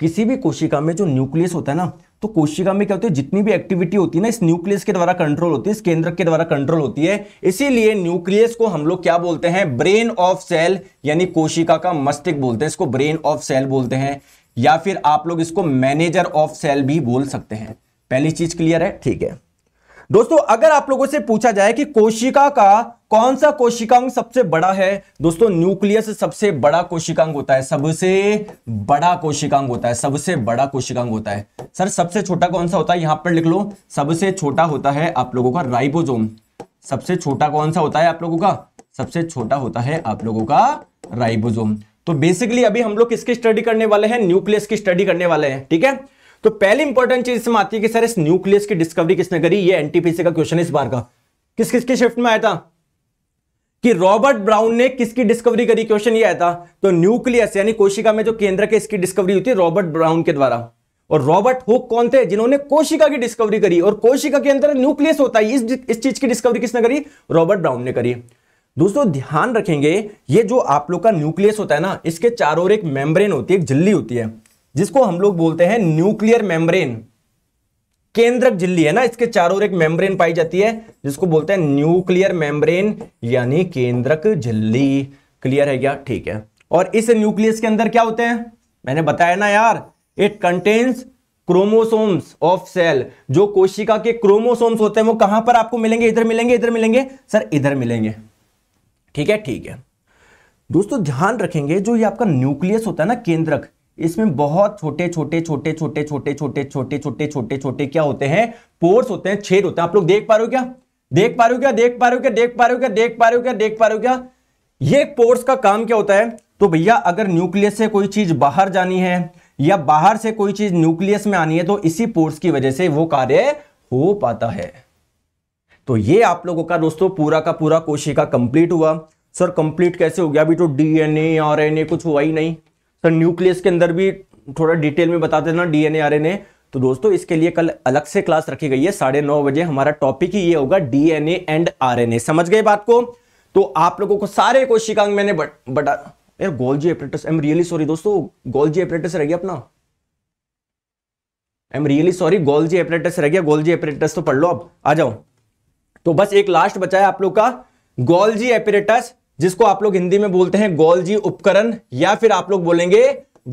किसी भी कोशिका में जो न्यूक्लियस होता है ना तो कोशिका में क्या होती है जितनी भी एक्टिविटी होती है ना इस न्यूक्लियस के द्वारा कंट्रोल होती है इस केंद्रक के द्वारा कंट्रोल होती है इसीलिए न्यूक्लियस को हम लोग क्या बोलते हैं ब्रेन ऑफ सेल यानी कोशिका का मस्तिष्क बोलते हैं इसको ब्रेन ऑफ सेल बोलते हैं या फिर आप लोग इसको मैनेजर ऑफ सेल भी बोल सकते हैं पहली चीज क्लियर है ठीक है दोस्तों अगर आप लोगों से पूछा जाए कि कोशिका का कौन सा कोशिकांग सबसे बड़ा है दोस्तों न्यूक्लियस सबसे बड़ा कोशिकांग होता है सबसे बड़ा कोशिकांग होता है सबसे बड़ा कोशिकांग होता है सर सबसे छोटा कौन सा होता है यहां पर लिख लो सबसे छोटा होता है आप लोगों का राइबोजोम सबसे छोटा कौन सा होता है आप लोगों का सबसे छोटा होता है आप लोगों का राइबोजोम तो बेसिकली अभी हम लोग किसकी स्टडी करने वाले हैं न्यूक्लियस की स्टडी करने वाले हैं ठीक है तो पहली इंपॉर्टेंट चीज इसमें आती है कि सर इस न्यूक्लियस की डिस्कवरी किसने करी ये एनटीपीसी का क्वेश्चन इस बार का किस किस की शिफ्ट में आया था कि रॉबर्ट ब्राउन ने किसकी डिस्कवरी करी क्वेश्चन ये आया था तो न्यूक्लियस यानी कोशिका में जो केंद्र के इसकी डिस्कवरी होती है रॉबर्ट ब्राउन के द्वारा और रॉबर्ट हुक कौन थे जिन्होंने कोशिका की डिस्कवरी करी और कोशिका के अंदर न्यूक्लियस होता है इस इस चीज की डिस्कवरी किसने करी रॉबर्ट ब्राउन ने करी दोस्तों ध्यान रखेंगे ये जो आप लोग का न्यूक्लियस होता है ना इसके चारों ओर एक मेम्ब्रेन होती है एक झिल्ली होती है जिसको हम लोग बोलते हैं न्यूक्लियर मेम्ब्रेन केंद्रक झिल्ली है ना इसके चारों ओर एक मेम्ब्रेन पाई जाती है जिसको बोलते हैं न्यूक्लियर मेम्ब्रेन यानी केंद्रक झिल्ली क्लियर है क्या ठीक है और इस न्यूक्लियस के अंदर क्या होते हैं मैंने बताया ना यार it contains chromosomes of cell जो कोशिका के क्रोमोसोम्स होते हैं वो कहां पर आपको मिलेंगे इधर मिलेंगे इधर मिलेंगे सर इधर मिलेंगे ठीक है ठीक है दोस्तों ध्यान रखेंगे जो ये आपका न्यूक्लियस होता है ना केंद्रक इसमें बहुत छोटे छोटे छोटे छोटे छोटे छोटे छोटे छोटे छोटे छोटे क्या होते हैं पोर्स होते हैं छेद होते हैं आप लोग देख पा रहे हो क्या देख पा रहे हो क्या देख पा रहे हो क्या देख पा रहे हो क्या देख पा रहे हो क्या देख पा रहे हो क्या ये पोर्स का काम क्या होता है तो भैया अगर न्यूक्लियस से कोई चीज बाहर जानी है या बाहर से कोई चीज न्यूक्लियस में आनी है तो इसी पोर्स की वजह से वो कार्य हो पाता है तो ये आप लोगों का दोस्तों पूरा का पूरा कोशिका कंप्लीट हुआ सर कंप्लीट कैसे हो गया अभी तो डीएनए आरएनए कुछ हुआ ही नहीं सर तो न्यूक्लियस के अंदर भी थोड़ा डिटेल में बताते देना ना डीएनए आरएनए तो दोस्तों इसके लिए कल अलग से क्लास रखी गई है साढ़े नौ बजे हमारा टॉपिक ही ये होगा डीएनए एंड आरएनए समझ गए बात को तो आप लोगों को सारे कोशिकांग मैंने बटा यार Golgi apparatus I am really sorry दोस्तों गोल्जी एपरेटस रह गया अपना I am really sorry Golgi apparatus रह गया गोल्जी एपरेटस तो पढ़ लो अब आ जाओ तो बस एक लास्ट बचा है आप लोग का गोल्जी एपरेटस जिसको आप लोग हिंदी में बोलते हैं गोलजी उपकरण या फिर आप लोग बोलेंगे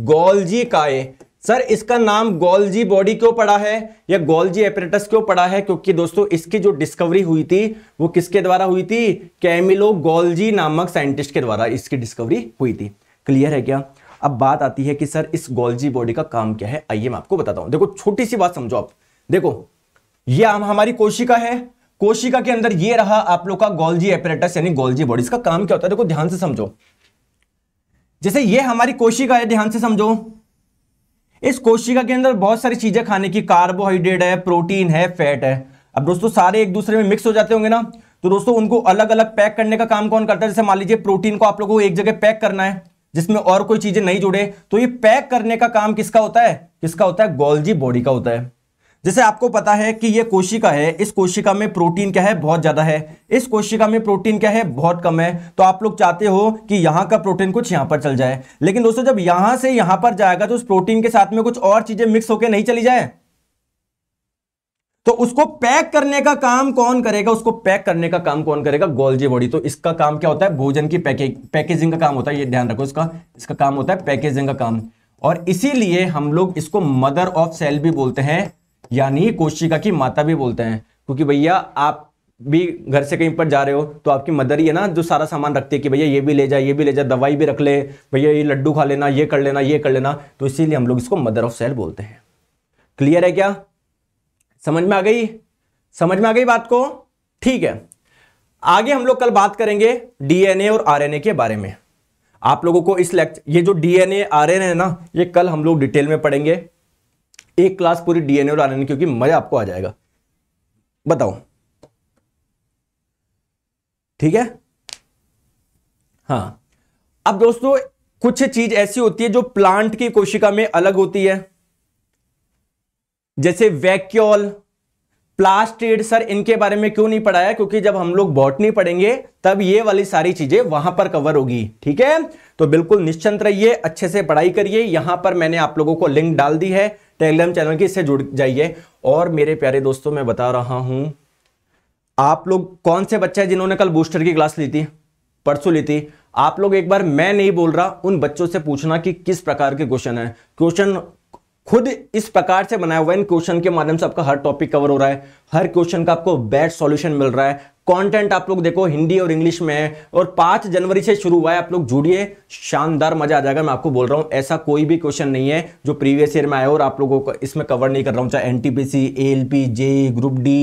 गोलजी काय सर इसका नाम गोलजी बॉडी क्यों पड़ा है या गोलजी एपरेटस क्यों पड़ा है क्योंकि दोस्तों इसकी जो डिस्कवरी हुई थी वो किसके द्वारा हुई थी कैमिलो गोलजी नामक साइंटिस्ट के द्वारा इसकी डिस्कवरी हुई थी क्लियर है क्या अब बात आती है कि सर इस गोलजी बॉडी का काम क्या है आइए मैं आपको बताता हूं देखो छोटी सी बात समझो आप देखो ये हमारी कोशिका है कोशिका के अंदर ये रहा आप लोग का गोल्जी एपरेटस यानी गोल्जी बॉडी इसका काम क्या होता है देखो ध्यान से समझो जैसे ये हमारी कोशिका है ध्यान से समझो इस कोशिका के अंदर बहुत सारी चीजें खाने की कार्बोहाइड्रेट है प्रोटीन है फैट है अब दोस्तों सारे एक दूसरे में मिक्स हो जाते होंगे ना तो दोस्तों उनको अलग अलग पैक करने का काम कौन करता है जैसे मान लीजिए प्रोटीन को आप लोगों को एक जगह पैक करना है जिसमें और कोई चीजें नहीं जुड़े तो ये पैक करने का काम किसका होता है किसका होता है गोल्जी बॉडी का होता है जैसे आपको पता है कि ये कोशिका है इस कोशिका में प्रोटीन क्या है बहुत ज़्यादा है इस कोशिका में प्रोटीन क्या है बहुत कम है तो आप लोग चाहते हो कि यहां का प्रोटीन कुछ यहां पर चल जाए लेकिन दोस्तों जब यहां से यहां पर जाएगा तो उस प्रोटीन के साथ में कुछ और चीज़ें मिक्स होकर नहीं चली जाए तो उसको पैक करने का काम कौन करेगा उसको पैक करने का काम कौन करेगा गोल्जी बॉडी तो इसका काम क्या होता है भोजन की पैकेज पैकेजिंग का काम होता है ये ध्यान रखो इसका इसका काम होता है पैकेजिंग का काम और इसीलिए हम लोग इसको मदर ऑफ सेल भी बोलते हैं यानी कोशिका की माता भी बोलते हैं क्योंकि भैया आप भी घर से कहीं पर जा रहे हो तो आपकी मदर ही है ना जो सारा सामान रखती है कि भैया ये भी ले जाए ये भी ले जाए दवाई भी रख ले भैया ये लड्डू खा लेना ये कर लेना ये कर लेना तो इसीलिए हम लोग इसको मदर ऑफ सेल बोलते हैं क्लियर है क्या समझ में आ गई समझ में आ गई बात को ठीक है आगे हम लोग कल बात करेंगे डीएनए और आरएनए के बारे में आप लोगों को इस लेक्चर ये जो डीएनए आरएनए है ना ये कल हम लोग डिटेल में पढ़ेंगे एक क्लास पूरी डीएनए और आरएनए क्योंकि मजा आपको आ जाएगा बताओ ठीक है हाँ अब दोस्तों कुछ चीज ऐसी होती है जो प्लांट की कोशिका में अलग होती है जैसे वैक्यूल प्लास्टिड सर इनके बारे में क्यों नहीं पढ़ाया क्योंकि जब हम लोग बॉटनी पढ़ेंगे तब ये वाली सारी चीजें वहां पर कवर होगी ठीक है तो बिल्कुल निश्चिंत रहिए अच्छे से पढ़ाई करिए यहां पर मैंने आप लोगों को लिंक डाल दी है टेलीग्राम चैनल की इससे जुड़ जाइए और मेरे प्यारे दोस्तों मैं बता रहा हूं आप लोग कौन से बच्चे हैं जिन्होंने कल बूस्टर की क्लास ली थी परसों ली थी आप लोग एक बार मैं नहीं बोल रहा उन बच्चों से पूछना कि किस प्रकार के क्वेश्चन है क्वेश्चन खुद इस प्रकार से बनाया हुआ इन क्वेश्चन के माध्यम से आपका हर टॉपिक कवर हो रहा है हर क्वेश्चन का आपको बेस्ट सॉल्यूशन मिल रहा है कंटेंट आप लोग देखो हिंदी और इंग्लिश में है और पांच जनवरी से शुरू हुआ है आप लोग जुड़िए शानदार मजा आ जाएगा मैं आपको बोल रहा हूं ऐसा कोई भी क्वेश्चन नहीं है जो प्रीवियस ईयर में आया और आप लोगों को इसमें कवर नहीं कर रहा हूं चाहे NTPC P J group D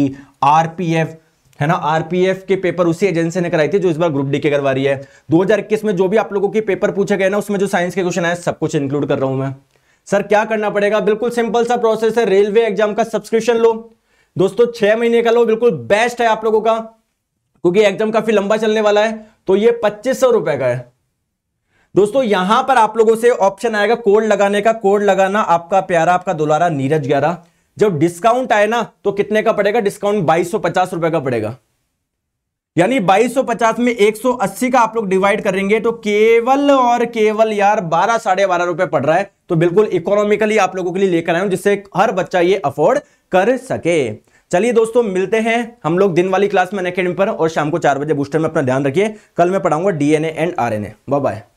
RPF है ना आरपीएफ के पेपर उसी एजेंसी ने कराई थी जो इस बार ग्रुप डी के करवा रही है दो में जो भी आप लोगों के पेपर पूछे गए ना उसमें जो साइंस के क्वेश्चन आए सब कुछ इंक्लूड कर रहा हूं मैं सर क्या करना पड़ेगा बिल्कुल सिंपल सा प्रोसेस है रेलवे एग्जाम का सब्सक्रिप्शन लो दोस्तों छह महीने का लो बिल्कुल बेस्ट है आप लोगों का क्योंकि एग्जाम काफी लंबा चलने वाला है तो ये पच्चीस सौ रुपए का है दोस्तों यहां पर आप लोगों से ऑप्शन आएगा कोड लगाने का कोड लगाना आपका प्यारा आपका दुलारा नीरज ग्यारह जब डिस्काउंट आए ना तो कितने का पड़ेगा डिस्काउंट बाईस सौ पचास रुपए का पड़ेगा यानी 2250 में 180 का आप लोग डिवाइड करेंगे तो केवल और केवल यार बारह साढ़े बारह रुपए पड़ रहा है तो बिल्कुल इकोनॉमिकली आप लोगों के लिए लेकर आया हूं जिससे हर बच्चा ये अफोर्ड कर सके चलिए दोस्तों मिलते हैं हम लोग दिन वाली क्लास में अकेडमी पर और शाम को चार बजे बूस्टर में अपना ध्यान रखिए कल मैं पढ़ाऊंगा DNA and R bye bye